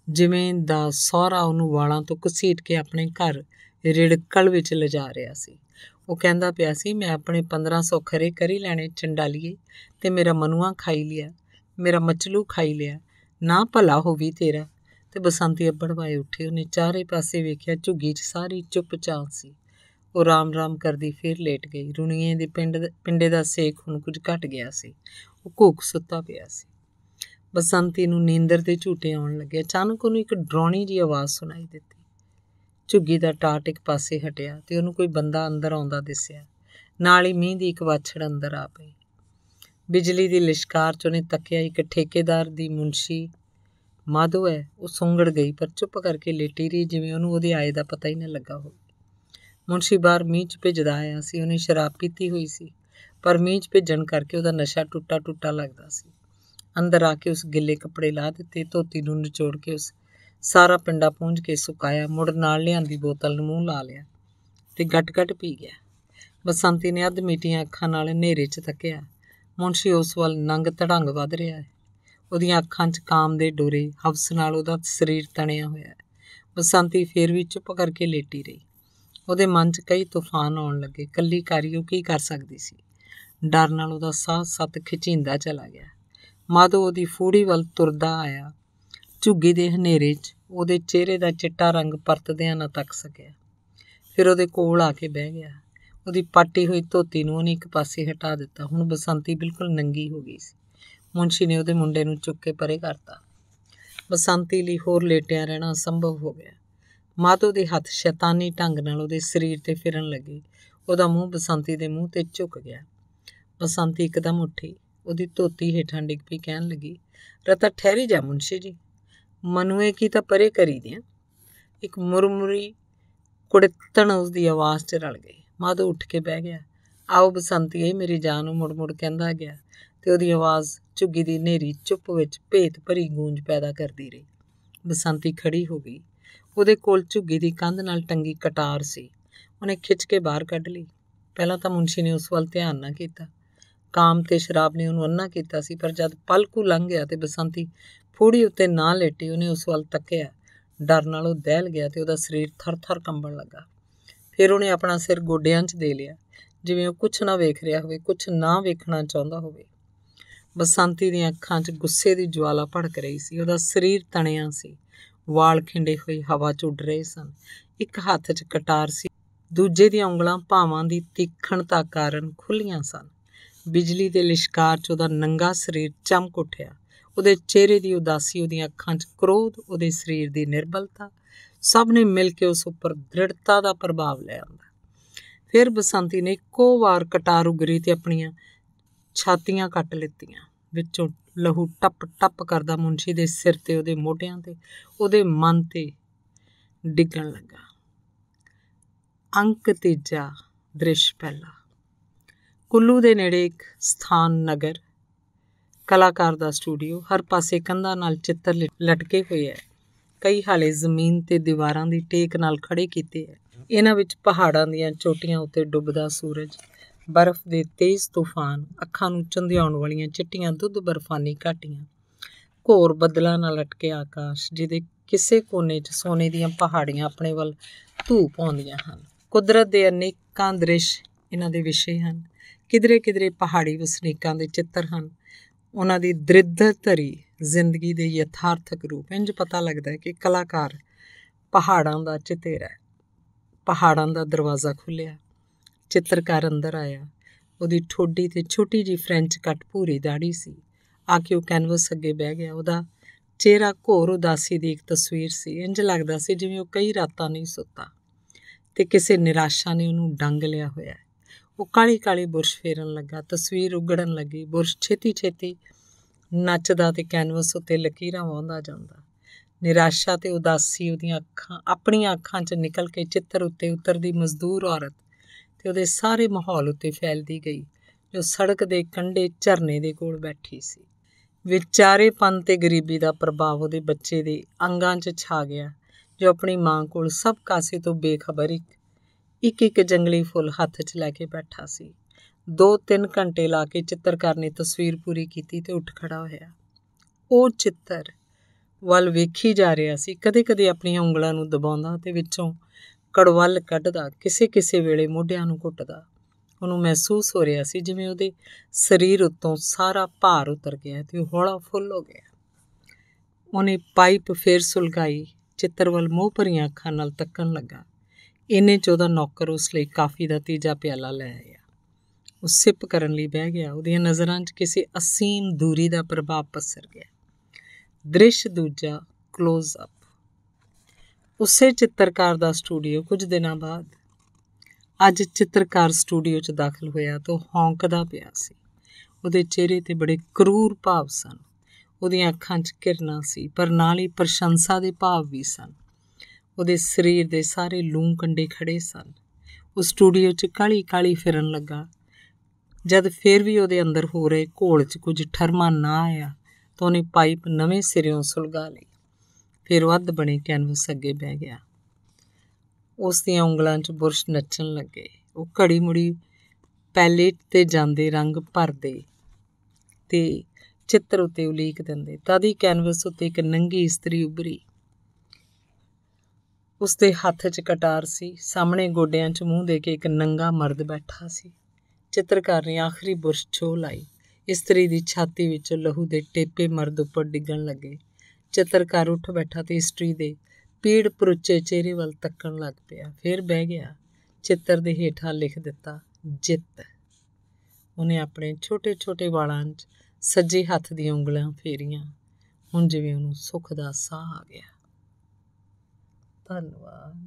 ਜਿਵੇਂ ਦਾ ਸਹੁਰਾ ਉਹਨੂੰ ਵਾਲਾਂ ਤੋਂ ਘਸੀਟ ਕੇ ਆਪਣੇ ਘਰ ਰਿੜਕਲ ਵਿੱਚ ਲਿਜਾ ਰਿਹਾ ਸੀ ਉਹ ਕਹਿੰਦਾ ਪਿਆ ਸੀ ਮੈਂ ਆਪਣੇ 1500 ਖਰੇ ਕਰੀ ਲੈਣੇ ਚੰਡਾਲੀਏ ਤੇ ਮੇਰਾ ਮਨੂਆ ਖਾਈ ਲਿਆ ਮੇਰਾ ਮਚਲੂ ਖਾਈ ਲਿਆ ਨਾ ਭਲਾ ਹੋਵੀ ਤੇਰਾ ਤੇ ਬਸੰਤੀ ਅੱਬੜਵਾਏ ਉੱਠੇ ਉਹਨੇ ਚਾਰੇ ਪਾਸੇ ਵੇਖਿਆ ਝੁੱਗੀ 'ਚ ਸਾਰੀ ਚੁੱਪਚਾਪ ਸੀ ਉਹ ਰਾਮ-ਰਾਮ ਕਰਦੀ ਫੇਰ ਲੇਟ ਗਈ ਰੁਣੀਏ ਦੇ ਪਿੰਡ ਪਿੰਡੇ ਦਾ ਸੇਖ ਹੁਣ ਕੁਝ ਘਟ ਗਿਆ ਸੀ ਉਹ ਘੂਕ ਸੁੱਤਾ ਪਿਆ ਸੀ ਬਸੰਤੀ ਨੂੰ ਨੀਂਦਰ ਤੇ ਝੂਟੇ ਆਉਣ ਲੱਗੇ ਅਚਾਨਕ ਉਹਨੂੰ ਇੱਕ ਡਰਾਉਣੀ ਜੀ ਆਵਾਜ਼ ਸੁਣਾਈ ਦਿੱਤੀ ਝੁੱਗੀ ਦਾ ਟਾਟ ਇੱਕ ਪਾਸੇ ਹਟਿਆ ਤੇ ਉਹਨੂੰ ਕੋਈ ਬੰਦਾ ਅੰਦਰ ਆਉਂਦਾ ਦਿਸਿਆ ਨਾਲ ਹੀ ਮੀਂਹ ਦੀ ਇੱਕ ਵਾਛੜ ਅੰਦਰ ਆ ਪਈ ਬਿਜਲੀ ਦੀ ਲਿਸ਼ਕਾਰ ਚ ਉਹਨੇ ਤੱਕਿਆ ਇੱਕ ਠੇਕੇਦਾਰ ਦੀ ਮੁੰਸ਼ੀ ਮਾਧੋ ਹੈ ਉਹ ਸੁੰਗੜ ਗਈ ਪਰ ਚੁੱਪ ਕਰਕੇ ਲੇਟੀ ਰਹੀ ਜਿਵੇਂ ਉਹਨੂੰ ਉਹਦੇ ਆਏ ਦਾ ਪਤਾ ਹੀ ਨਾ ਲੱਗਾ ਹੋਵੇ ਮੁੰਸ਼ੀ ਬਾਰ ਮੀਂਹ 'ਚ ਭਿਜਦਾ ਆਇਆ ਸੀ ਉਹਨੇ ਸ਼ਰਾਬ ਪੀਤੀ ਹੋਈ ਸੀ ਪਰ ਮੀਂਹ 'ਚ ਭਿਜਣ ਕਰਕੇ ਉਹਦਾ ਨਸ਼ਾ ਟੁੱਟਾ ਟੁੱਟਾ ਲੱਗਦਾ ਸੀ ਅੰਦਰ ਆ ਕੇ ਉਸ ਗਿੱਲੇ ਕੱਪੜੇ ਲਾ ਦਿੱਤੇ ਧੋਤੀ ਨੂੰ ਨਿਚੋੜ ਕੇ ਉਸ ਸਾਰਾ ਪਿੰਡਾ ਪਹੁੰਚ ਕੇ ਸੁਕਾਇਆ ਮੁੜ ਨਾਲ ਲਿਆਂਦੀ ਬੋਤਲ ਨੂੰ ਮੂੰਹ ਲਾ ਲਿਆ ਤੇ ਗੱਟ-ਗੱਟ ਪੀ ਗਿਆ ਬਸੰਤੀ ਨੇ ਅੱਧ ਮੀਟੀਆਂ ਅੱਖਾਂ ਨਾਲ ਹਨੇਰੇ 'ਚ ਤੱਕਿਆ ਮੁੰਸ਼ੀ ਉਸ ਵੱਲ ਨੰਗ ਧੜੰਗ ਵਧ ਰਿਹਾ ਹੈ ਉਹਦੀਆਂ ਅੱਖਾਂ 'ਚ ਕਾਮ ਦੇ ਡੋਰੇ ਹਵਸ ਨਾਲ ਉਹਦਾ ਸਰੀਰ ਤਣਿਆ ਹੋਇਆ ਹੈ ਬਸੰਤੀ ਫੇਰ ਵੀ ਚੁੱਪ ਕਰਕੇ ਲੇਟੀ ਰਹੀ ਉਹਦੇ ਮਨ 'ਚ ਕਈ ਤੂਫਾਨ ਆਉਣ ਲੱਗੇ ਕੱਲੀ ਕਾਰੀ ਉਹ ਕੀ ਕਰ ਸਕਦੀ ਸੀ ਡਰ ਨਾਲ ਉਹਦਾ ਸਾਹ ਸੱਤ ਖਿਚਿੰਦਾ ਚਲਾ ਗਿਆ ਮਾਧੋ ਉਹਦੀ ਫੂੜੀ ਵੱਲ ਤੁਰਦਾ ਆਇਆ ਝੁੱਗੀ ਦੇ ਹਨੇਰੇ 'ਚ ਉਹਦੇ ਚਿਹਰੇ ਦਾ ਚਿੱਟਾ ਰੰਗ ਪਰਤਦਿਆਂ ਨਾ ਤੱਕ ਸਕਿਆ ਫਿਰ ਉਹਦੇ ਕੋਲ ਆ ਕੇ ਬਹਿ ਗਿਆ ਉਹਦੀ ਪਾਟੀ ਹੋਈ ਧੋਤੀ ਨੂੰ ਉਹਨੇ ਇੱਕ ਪਾਸੇ ਹਟਾ ਦਿੱਤਾ ਹੁਣ ਬਸੰਤੀ ਬਿਲਕੁਲ ਨੰਗੀ ਹੋ ਗਈ ਸੀ ਮੁੰਸ਼ੀ ਨੇ ਉਹਦੇ ਮੁੰਡੇ ਨੂੰ ਚੁੱਕ ਕੇ ਪਰੇ ਕਰਤਾ ਬਸੰਤੀ ਲਈ ਹੋਰ ਲੇਟਿਆ ਰਹਿਣਾ ਅਸੰਭਵ ਹੋ ਗਿਆ ਮਾਧੋ ਦੇ ਹੱਥ ਸ਼ੈਤਾਨੀ ਢੰਗ ਨਾਲ ਉਹਦੇ ਸਰੀਰ ਤੇ ਫਿਰਨ ਲੱਗੇ ਉਹਦਾ ਮੂੰਹ ਬਸੰਤੀ ਦੇ ਮੂੰਹ ਤੇ ਝੁੱਕ ਗਿਆ ਬਸੰਤੀ ਇੱਕਦਮ ਉੱਠੀ ਉਹਦੀ ਧੋਤੀ ਹੇਠਾਂ ਡਿੱਗ ਪਈ ਕਹਿਣ ਲੱਗੀ ਰਤਾ ਠਹਿਰੀ ਜਾ ਮੁੰਸ਼ੀ ਜੀ ਮਨੂਏ ਕੀ ਤਾਂ ਪਰੇ ਕਰੀ ਦਿਆਂ ਇੱਕ ਮੁਰਮੁਰੀ ਕੁੜਤਣ ਉਸ ਦੀ ਆਵਾਜ਼ 'ਚ ਰਲ ਗਈ ਮਾਧੋ ਉੱਠ ਕੇ ਬਹਿ ਗਿਆ ਆਓ ਬਸੰਤੀ ਇਹ ਮੇਰੀ ਜਾਨ ਨੂੰ ਮੁੜ-ਮੁੜ ਕਹਿੰਦਾ ਗਿਆ ਤੇ ਉਹਦੀ ਆਵਾਜ਼ ਝੁੱਗੀ ਦੀ ਨੇਰੀ ਚੁੱਪ ਵਿੱਚ ਭੇਤ ਭਰੀ ਗੂੰਜ ਪੈਦਾ ਕਰਦੀ ਰਹੀ ਬਸੰਤੀ ਖੜੀ ਹੋ ਗਈ ਉਹਦੇ ਕੋਲ ਝੁੱਗੀ ਦੀ ਕੰਧ ਨਾਲ ਟੰਗੀ ਕਟਾਰ ਸੀ ਉਹਨੇ ਖਿੱਚ ਕੇ ਬਾਹਰ ਕੱਢ ਲਈ ਪਹਿਲਾਂ ਤਾਂ ਮੁੰਸ਼ੀ ਨੇ ਉਸ ਵੱਲ ਧਿਆਨ ਨਾ ਕੀਤਾ ਕਾਮ ਤੇ ਸ਼ਰਾਬ ਨੇ ਉਹਨੂੰ ਅੰਨਾ ਕੀਤਾ ਸੀ ਪਰ ਜਦ ਪਲਕੂ ਲੰਘ ਗਿਆ ਤੇ ਬਸੰਤੀ ਫੂੜੀ ਉੱਤੇ ਨਾ ਲੇਟੀ ਉਹਨੇ ਉਸ ਵੱਲ ਤੱਕਿਆ ਡਰ ਨਾਲ ਉਹ ਦਹਿਲ ਗਿਆ ਤੇ ਉਹਦਾ ਸਰੀਰ ਥਰ-ਥਰ ਕੰਬਣ ਲੱਗਾ ਫਿਰ ਉਹਨੇ ਆਪਣਾ ਸਿਰ ਗੋਡਿਆਂ 'ਚ ਦੇ ਲਿਆ ਜਿਵੇਂ ਉਹ ਕੁਝ ਨਾ ਵੇਖ ਰਿਹਾ ਹੋਵੇ ਕੁਝ ਨਾ ਵੇਖਣਾ ਚਾਹੁੰਦਾ ਹੋਵੇ ਬਸੰਤੀ ਦੀਆਂ ਅੱਖਾਂ 'ਚ ਗੁੱਸੇ ਦੀ ਜਵਾਲਾ ਭੜਕ ਰਹੀ ਸੀ ਉਹਦਾ ਸਰੀਰ ਤਣਿਆ ਸੀ ਵਾਲ ਖਿੰਡੇ ਹੋਏ ਹਵਾ 'ਚ ਉੱਡ ਰਹੇ ਸਨ ਇੱਕ ਹੱਥ 'ਚ ਕਟਾਰ ਸੀ ਦੂਜੇ ਦੀਆਂ ਉਂਗਲਾਂ ਭਾਵਾਂ ਦੀ ਤੀਖਣਤਾ ਕਾਰਨ ਖੁੱਲੀਆਂ ਸਨ ਬਿਜਲੀ ਦੇ ਲਿਸ਼ਕਾਰ 'ਚ ਉਹਦਾ ਨੰਗਾ ਸਰੀਰ ਚਮਕ ਉੱਠਿਆ ਉਹਦੇ ਚਿਹਰੇ ਦੀ ਉਦਾਸੀ ਉਹਦੀਆਂ ਅੱਖਾਂ 'ਚ ਕ੍ਰੋਧ ਉਹਦੇ ਸਰੀਰ ਦੀ ਨਿਰਬਲਤਾ ਸਭ ਨੇ ਮਿਲ ਕੇ ਉਸ ਉੱਪਰ ਦ੍ਰਿੜਤਾ ਦਾ ਪ੍ਰਭਾਵ ਲੈ ਆਂਦਾ ਫਿਰ ਬਸੰਤੀ ਨੇ ਇੱਕੋ ਵਾਰ ਕਟਾਰੂ ਗਰੀ ਤੇ ਆਪਣੀਆਂ ਛਾਤੀਆਂ ਕੱਟ ਲਿੱਤੀਆਂ ਵਿੱਚੋਂ ਲਹੂ ਟੱਪ ਟੱਪ ਕਰਦਾ ਮੁੰਸ਼ੀ ਦੇ ਸਿਰ ਤੇ ਉਹਦੇ ਮੋਢਿਆਂ ਤੇ ਉਹਦੇ ਮਨ ਤੇ ਡਿੱਗਣ ਲੱਗਾ ਅੰਕ ਤੀਜਾ ਦ੍ਰਿਸ਼ ਪਹਿਲਾ ਕੁੱਲੂ ਦੇ ਨੇੜੇ ਇੱਕ ਸਥਾਨ ਨਗਰ ਕਲਾਕਾਰ ਦਾ ਸਟੂਡੀਓ ਹਰ ਪਾਸੇ ਕੰਧਾਂ ਨਾਲ ਚਿੱਤਰ ਲਟਕੇ ਹੋਏ ਐ ਕਈ ਹਾਲੇ ਜ਼ਮੀਨ ਤੇ ਦੀਵਾਰਾਂ ਦੀ ਟੇਕ ਨਾਲ ਖੜੇ ਕੀਤੇ ਐ ਇਹਨਾਂ ਵਿੱਚ ਪਹਾੜਾਂ ਦੀਆਂ ਚੋਟੀਆਂ ਉੱਤੇ ਡੁੱਬਦਾ ਸੂਰਜ ਬਰਫ਼ ਦੇ ਤੇਜ਼ ਤੂਫਾਨ ਅੱਖਾਂ ਨੂੰ ਚੰਦਿਆਉਣ ਵਾਲੀਆਂ ਚਿੱਟੀਆਂ ਦੁੱਧ ਬਰਫਾਨੀ ਘਾਟੀਆਂ ਘੋਰ ਬੱਦਲਾਂ ਨਾਲ ਲਟਕੇ ਆਕਾਸ਼ ਜਿਹਦੇ ਕਿਸੇ ਕੋਨੇ 'ਚ ਸੋਨੇ ਦੀਆਂ ਪਹਾੜੀਆਂ ਆਪਣੇ ਵੱਲ ਧੂਪ ਆਉਂਦੀਆਂ ਹਨ ਕੁਦਰਤ ਦੇ ਅਨੇਕਾਂ ਦ੍ਰਿਸ਼ ਇਹਨਾਂ ਦੇ ਵਿਸ਼ੇ ਹਨ ਕਿਧਰੇ-ਕਿਧਰੇ ਪਹਾੜੀ ਵਸਨੀਕਾਂ ਦੇ ਚਿੱਤਰ ਹਨ ਉਹਨਾਂ ਦੀ ਦ੍ਰਿੜ ਧਰੀ ਜ਼ਿੰਦਗੀ ਦੇ ਯਥਾਰਥਕ ਰੂਪ ਇੰਜ ਪਤਾ ਲੱਗਦਾ ਹੈ ਕਿ ਕਲਾਕਾਰ ਪਹਾੜਾਂ ਦਾ ਚਿਤੇਰਾ ਹੈ ਪਹਾੜਾਂ ਦਾ ਦਰਵਾਜ਼ਾ ਖੁੱਲਿਆ ਚਿੱਤਰਕਾਰ ਅੰਦਰ ਆਇਆ ਉਹਦੀ ਠੋਡੀ ਤੇ ਛੋਟੀ ਜੀ ਫ੍ਰੈਂਚ ਕੱਟ ਪੂਰੀ ਦਾੜੀ ਸੀ ਆ ਕੇ ਉਹ ਕੈਨਵਸ ਅੱਗੇ ਬਹਿ ਗਿਆ ਉਹਦਾ ਚਿਹਰਾ ਘੋਰ ਉਦਾਸੀ ਦੀ ਇੱਕ ਤਸਵੀਰ ਸੀ ਇੰਜ ਲੱਗਦਾ ਸੀ ਜਿਵੇਂ ਉਹ ਕਈ ਰਾਤਾਂ ਨਹੀਂ ਸੁੱਤਾ ਤੇ ਕਿਸੇ ਨਿਰਾਸ਼ਾ ਨੇ ਉਹਨੂੰ ਡੰਗ ਲਿਆ ਹੋਇਆ ਹੈ ਉਹ ਕਾਲੀ ਕਾਲੀ ਬੁਰਸ਼ ਫੇਰਨ ਲੱਗਾ ਤਸਵੀਰ ਉਗੜਨ ਲੱਗੀ ਬੁਰਸ਼ ਛੇਤੀ ਛੇਤੀ ਨੱਚਦਾ ਤੇ ਕੈਨਵਸ ਉੱਤੇ ਲਕੀਰਾਂ ਵਾਉਂਦਾ ਜਾਂਦਾ ਨਿਰਾਸ਼ਾ ਤੇ ਉਦਾਸੀ ਉਹਦੀਆਂ ਅੱਖਾਂ ਆਪਣੀਆਂ ਅੱਖਾਂ 'ਚ ਨਿਕਲ ਕੇ ਚਿੱਤਰ ਉੱਤੇ ਉਤਰਦੀ ਮਜ਼ਦੂਰ ਔਰਤ ਤੇ ਉਹਦੇ ਸਾਰੇ ਮਾਹੌਲ ਉੱਤੇ ਫੈਲਦੀ ਗਈ ਜੋ ਸੜਕ ਦੇ ਕੰਢੇ ਝਰਨੇ ਦੇ ਕੋਲ ਬੈਠੀ ਸੀ ਵਿਚਾਰੇਪਨ ਤੇ ਗਰੀਬੀ ਦਾ ਪ੍ਰਭਾਵ ਉਹਦੇ ਬੱਚੇ ਦੇ ਅੰਗਾਂ 'ਚ ਛਾ ਗਿਆ ਜੋ ਆਪਣੀ ਮਾਂ ਕੋਲ ਸਭ ਕਾਸੇ ਤੋਂ ਬੇਖਬਰ ਇੱਕ ਇੱਕ ਇੱਕ ਜੰਗਲੀ ਫੁੱਲ ਹੱਥ 'ਚ ਲੈ ਕੇ ਬੈਠਾ ਸੀ 2-3 ਘੰਟੇ ਲਾ ਕੇ ਚਿੱਤਰ ਕਰਨੀ ਤਸਵੀਰ ਪੂਰੀ ਕੀਤੀ ਤੇ ਉੱਠ ਖੜਾ ਹੋਇਆ ਉਹ ਚਿੱਤਰ ਵੱਲ ਵੇਖੀ ਜਾ ਰਿਹਾ ਸੀ ਕਦੇ-ਕਦੇ ਆਪਣੀਆਂ ਉਂਗਲਾਂ ਨੂੰ ਦਬਾਉਂਦਾ ਤੇ ਵਿੱਚੋਂ ਕੜਵੱਲ ਕੱਢਦਾ ਕਿਸੇ-ਕਿਸੇ ਵੇਲੇ ਮੋਢਿਆਂ ਨੂੰ ਘੁੱਟਦਾ ਉਹਨੂੰ ਮਹਿਸੂਸ ਹੋ ਰਿਹਾ ਸੀ ਜਿਵੇਂ ਉਹਦੇ ਸਰੀਰ ਉੱਤੋਂ ਸਾਰਾ ਭਾਰ ਉਤਰ ਗਿਆ ਤੇ ਉਹ ਹੌਲਾ ਫੁੱਲ ਹੋ ਗਿਆ ਉਹਨੇ ਪਾਈਪ ਫੇਰ ਸੁਲਗਾਈ ਚਿੱਤਰ ਵੱਲ ਮੋਹ ਭਰੀਆਂ ਅੱਖਾਂ ਨਾਲ ਤੱਕਣ ਲੱਗਾ ਇਹਨੇ 'ਚ ਉਹਦਾ ਨੌਕਰ ਉਸ ਲਈ ਕਾਫੀ ਦਾ ਤੀਜਾ ਪਿਆਲਾ ਲੈ ਆਇਆ ਉਹ ਸਿਪ ਕਰਨ ਲਈ ਬਹਿ ਗਿਆ ਉਹਦੀਆਂ ਨਜ਼ਰਾਂ 'ਚ ਕਿਸੇ ਅਸੀਮ ਦੂਰੀ ਦਾ ਪ੍ਰਭਾਵ ਪਸਰ ਗਿਆ ਦ੍ਰਿਸ਼ ਦੂਜਾ ক্লোਜ਼ ਅਪ ਉਸੇ ਚਿੱਤਰਕਾਰ ਦਾ ਸਟੂਡੀਓ ਕੁਝ ਦਿਨਾਂ ਬਾਅਦ ਅੱਜ ਚਿੱਤਰਕਾਰ ਸਟੂਡੀਓ 'ਚ ਦਾਖਲ ਹੋਇਆ ਤਾਂ ਹੌਂਕਦਾ ਪਿਆ ਸੀ ਉਹਦੇ ਚਿਹਰੇ ਤੇ ਬੜੇ ਕਰੂਰ ਭਾਵ ਸਨ ਉਹਦੀਆਂ ਅੱਖਾਂ 'ਚ ਕਿਰਨਾਂ ਸੀ ਪਰ ਨਾਲ ਹੀ ਪ੍ਰਸ਼ੰਸਾ ਦੇ ਭਾਵ ਵੀ ਸਨ ਉਹਦੇ ਸਰੀਰ ਦੇ ਸਾਰੇ ਲੂੰ ਕੰਡੇ ਖੜੇ ਸਨ ਉਹ ਸਟੂਡੀਓ 'ਚ ਕਾਲੀ ਕਾਲੀ ਫਿਰਨ ਲੱਗਾ ਜਦ ਫੇਰ ਵੀ ਉਹਦੇ ਅੰਦਰ ਹੋ ਰਹੇ ਘੋਲ 'ਚ ਕੁਝ ਠਰਮਾ ਨਾ ਆਇਆ ਤਾਂ ਉਹਨੇ ਪਾਈਪ ਨਵੇਂ ਸਿਰਿਓਂ ਸੁਲਗਾ ਲਈ ਫਿਰ ਵੱਧ ਬਣੇ ਕੈਨਵਸ ਅੱਗੇ ਬਹਿ ਗਿਆ ਉਸ ਦੀਆਂ ਉਂਗਲਾਂ 'ਚ ਬੁਰਸ਼ ਨੱਚਣ ਲੱਗੇ ਉਹ ਘੜੀ ਮੁੜੀ ਪੈਲੇਟ ਤੇ ਜਾਂਦੇ ਰੰਗ ਭਰਦੇ ਤੇ ਚਿੱਤਰ ਉਤੇ ਉਲੀਕ ਦਿੰਦੇ ਤਦ ਹੀ ਕੈਨਵਸ ਉਤੇ ਇੱਕ ਨੰਗੀ ਇਸਤਰੀ ਉਭਰੀ ਉਸ ਦੇ ਹੱਥ 'ਚ ਕਟਾਰ ਸੀ ਸਾਹਮਣੇ ਗੋਡਿਆਂ 'ਚ ਮੂੰਹ ਦੇ ਕੇ ਇੱਕ ਨੰਗਾ ਮਰਦ ਬੈਠਾ ਸੀ ਚਿੱਤਰਕਾਰ ਨੇ ਆਖਰੀ ਬੁਰਸ਼ ਛੋ ਲਈ ਇਸਤਰੀ ਦੀ ਛਾਤੀ ਵਿੱਚੋਂ ਲਹੂ ਦੇ ਟੇਪੇ ਮਰਦ ਉੱਪਰ ਡਿੱਗਣ ਲੱਗੇ ਚਿੱਤਰਕਾਰ ਉੱਠ ਬੈਠਾ ਤੇ ਇਸਤਰੀ ਦੇ ਪੀੜ ਪਰੁੱਚੇ ਚਿਹਰੇ ਵੱਲ ਤੱਕਣ ਲੱਗ ਪਿਆ ਫਿਰ ਬਹਿ ਗਿਆ ਚਿੱਤਰ ਦੇ ਹੇਠਾਂ ਲਿਖ ਦਿੱਤਾ ਜਿੱਤ ਉਹਨੇ ਆਪਣੇ ਛੋਟੇ-ਛੋਟੇ ਵਾਲਾਂ 'ਚ ਸੱਜੇ ਹੱਥ ਦੀਆਂ ਉਂਗਲਾਂ ਫੇਰੀਆਂ ਹੁਣ ਜਿਵੇਂ ਉਹਨੂੰ ਸੁੱਖ ਦਾ ਸਾਹ ਆ ਗਿਆ fun [what]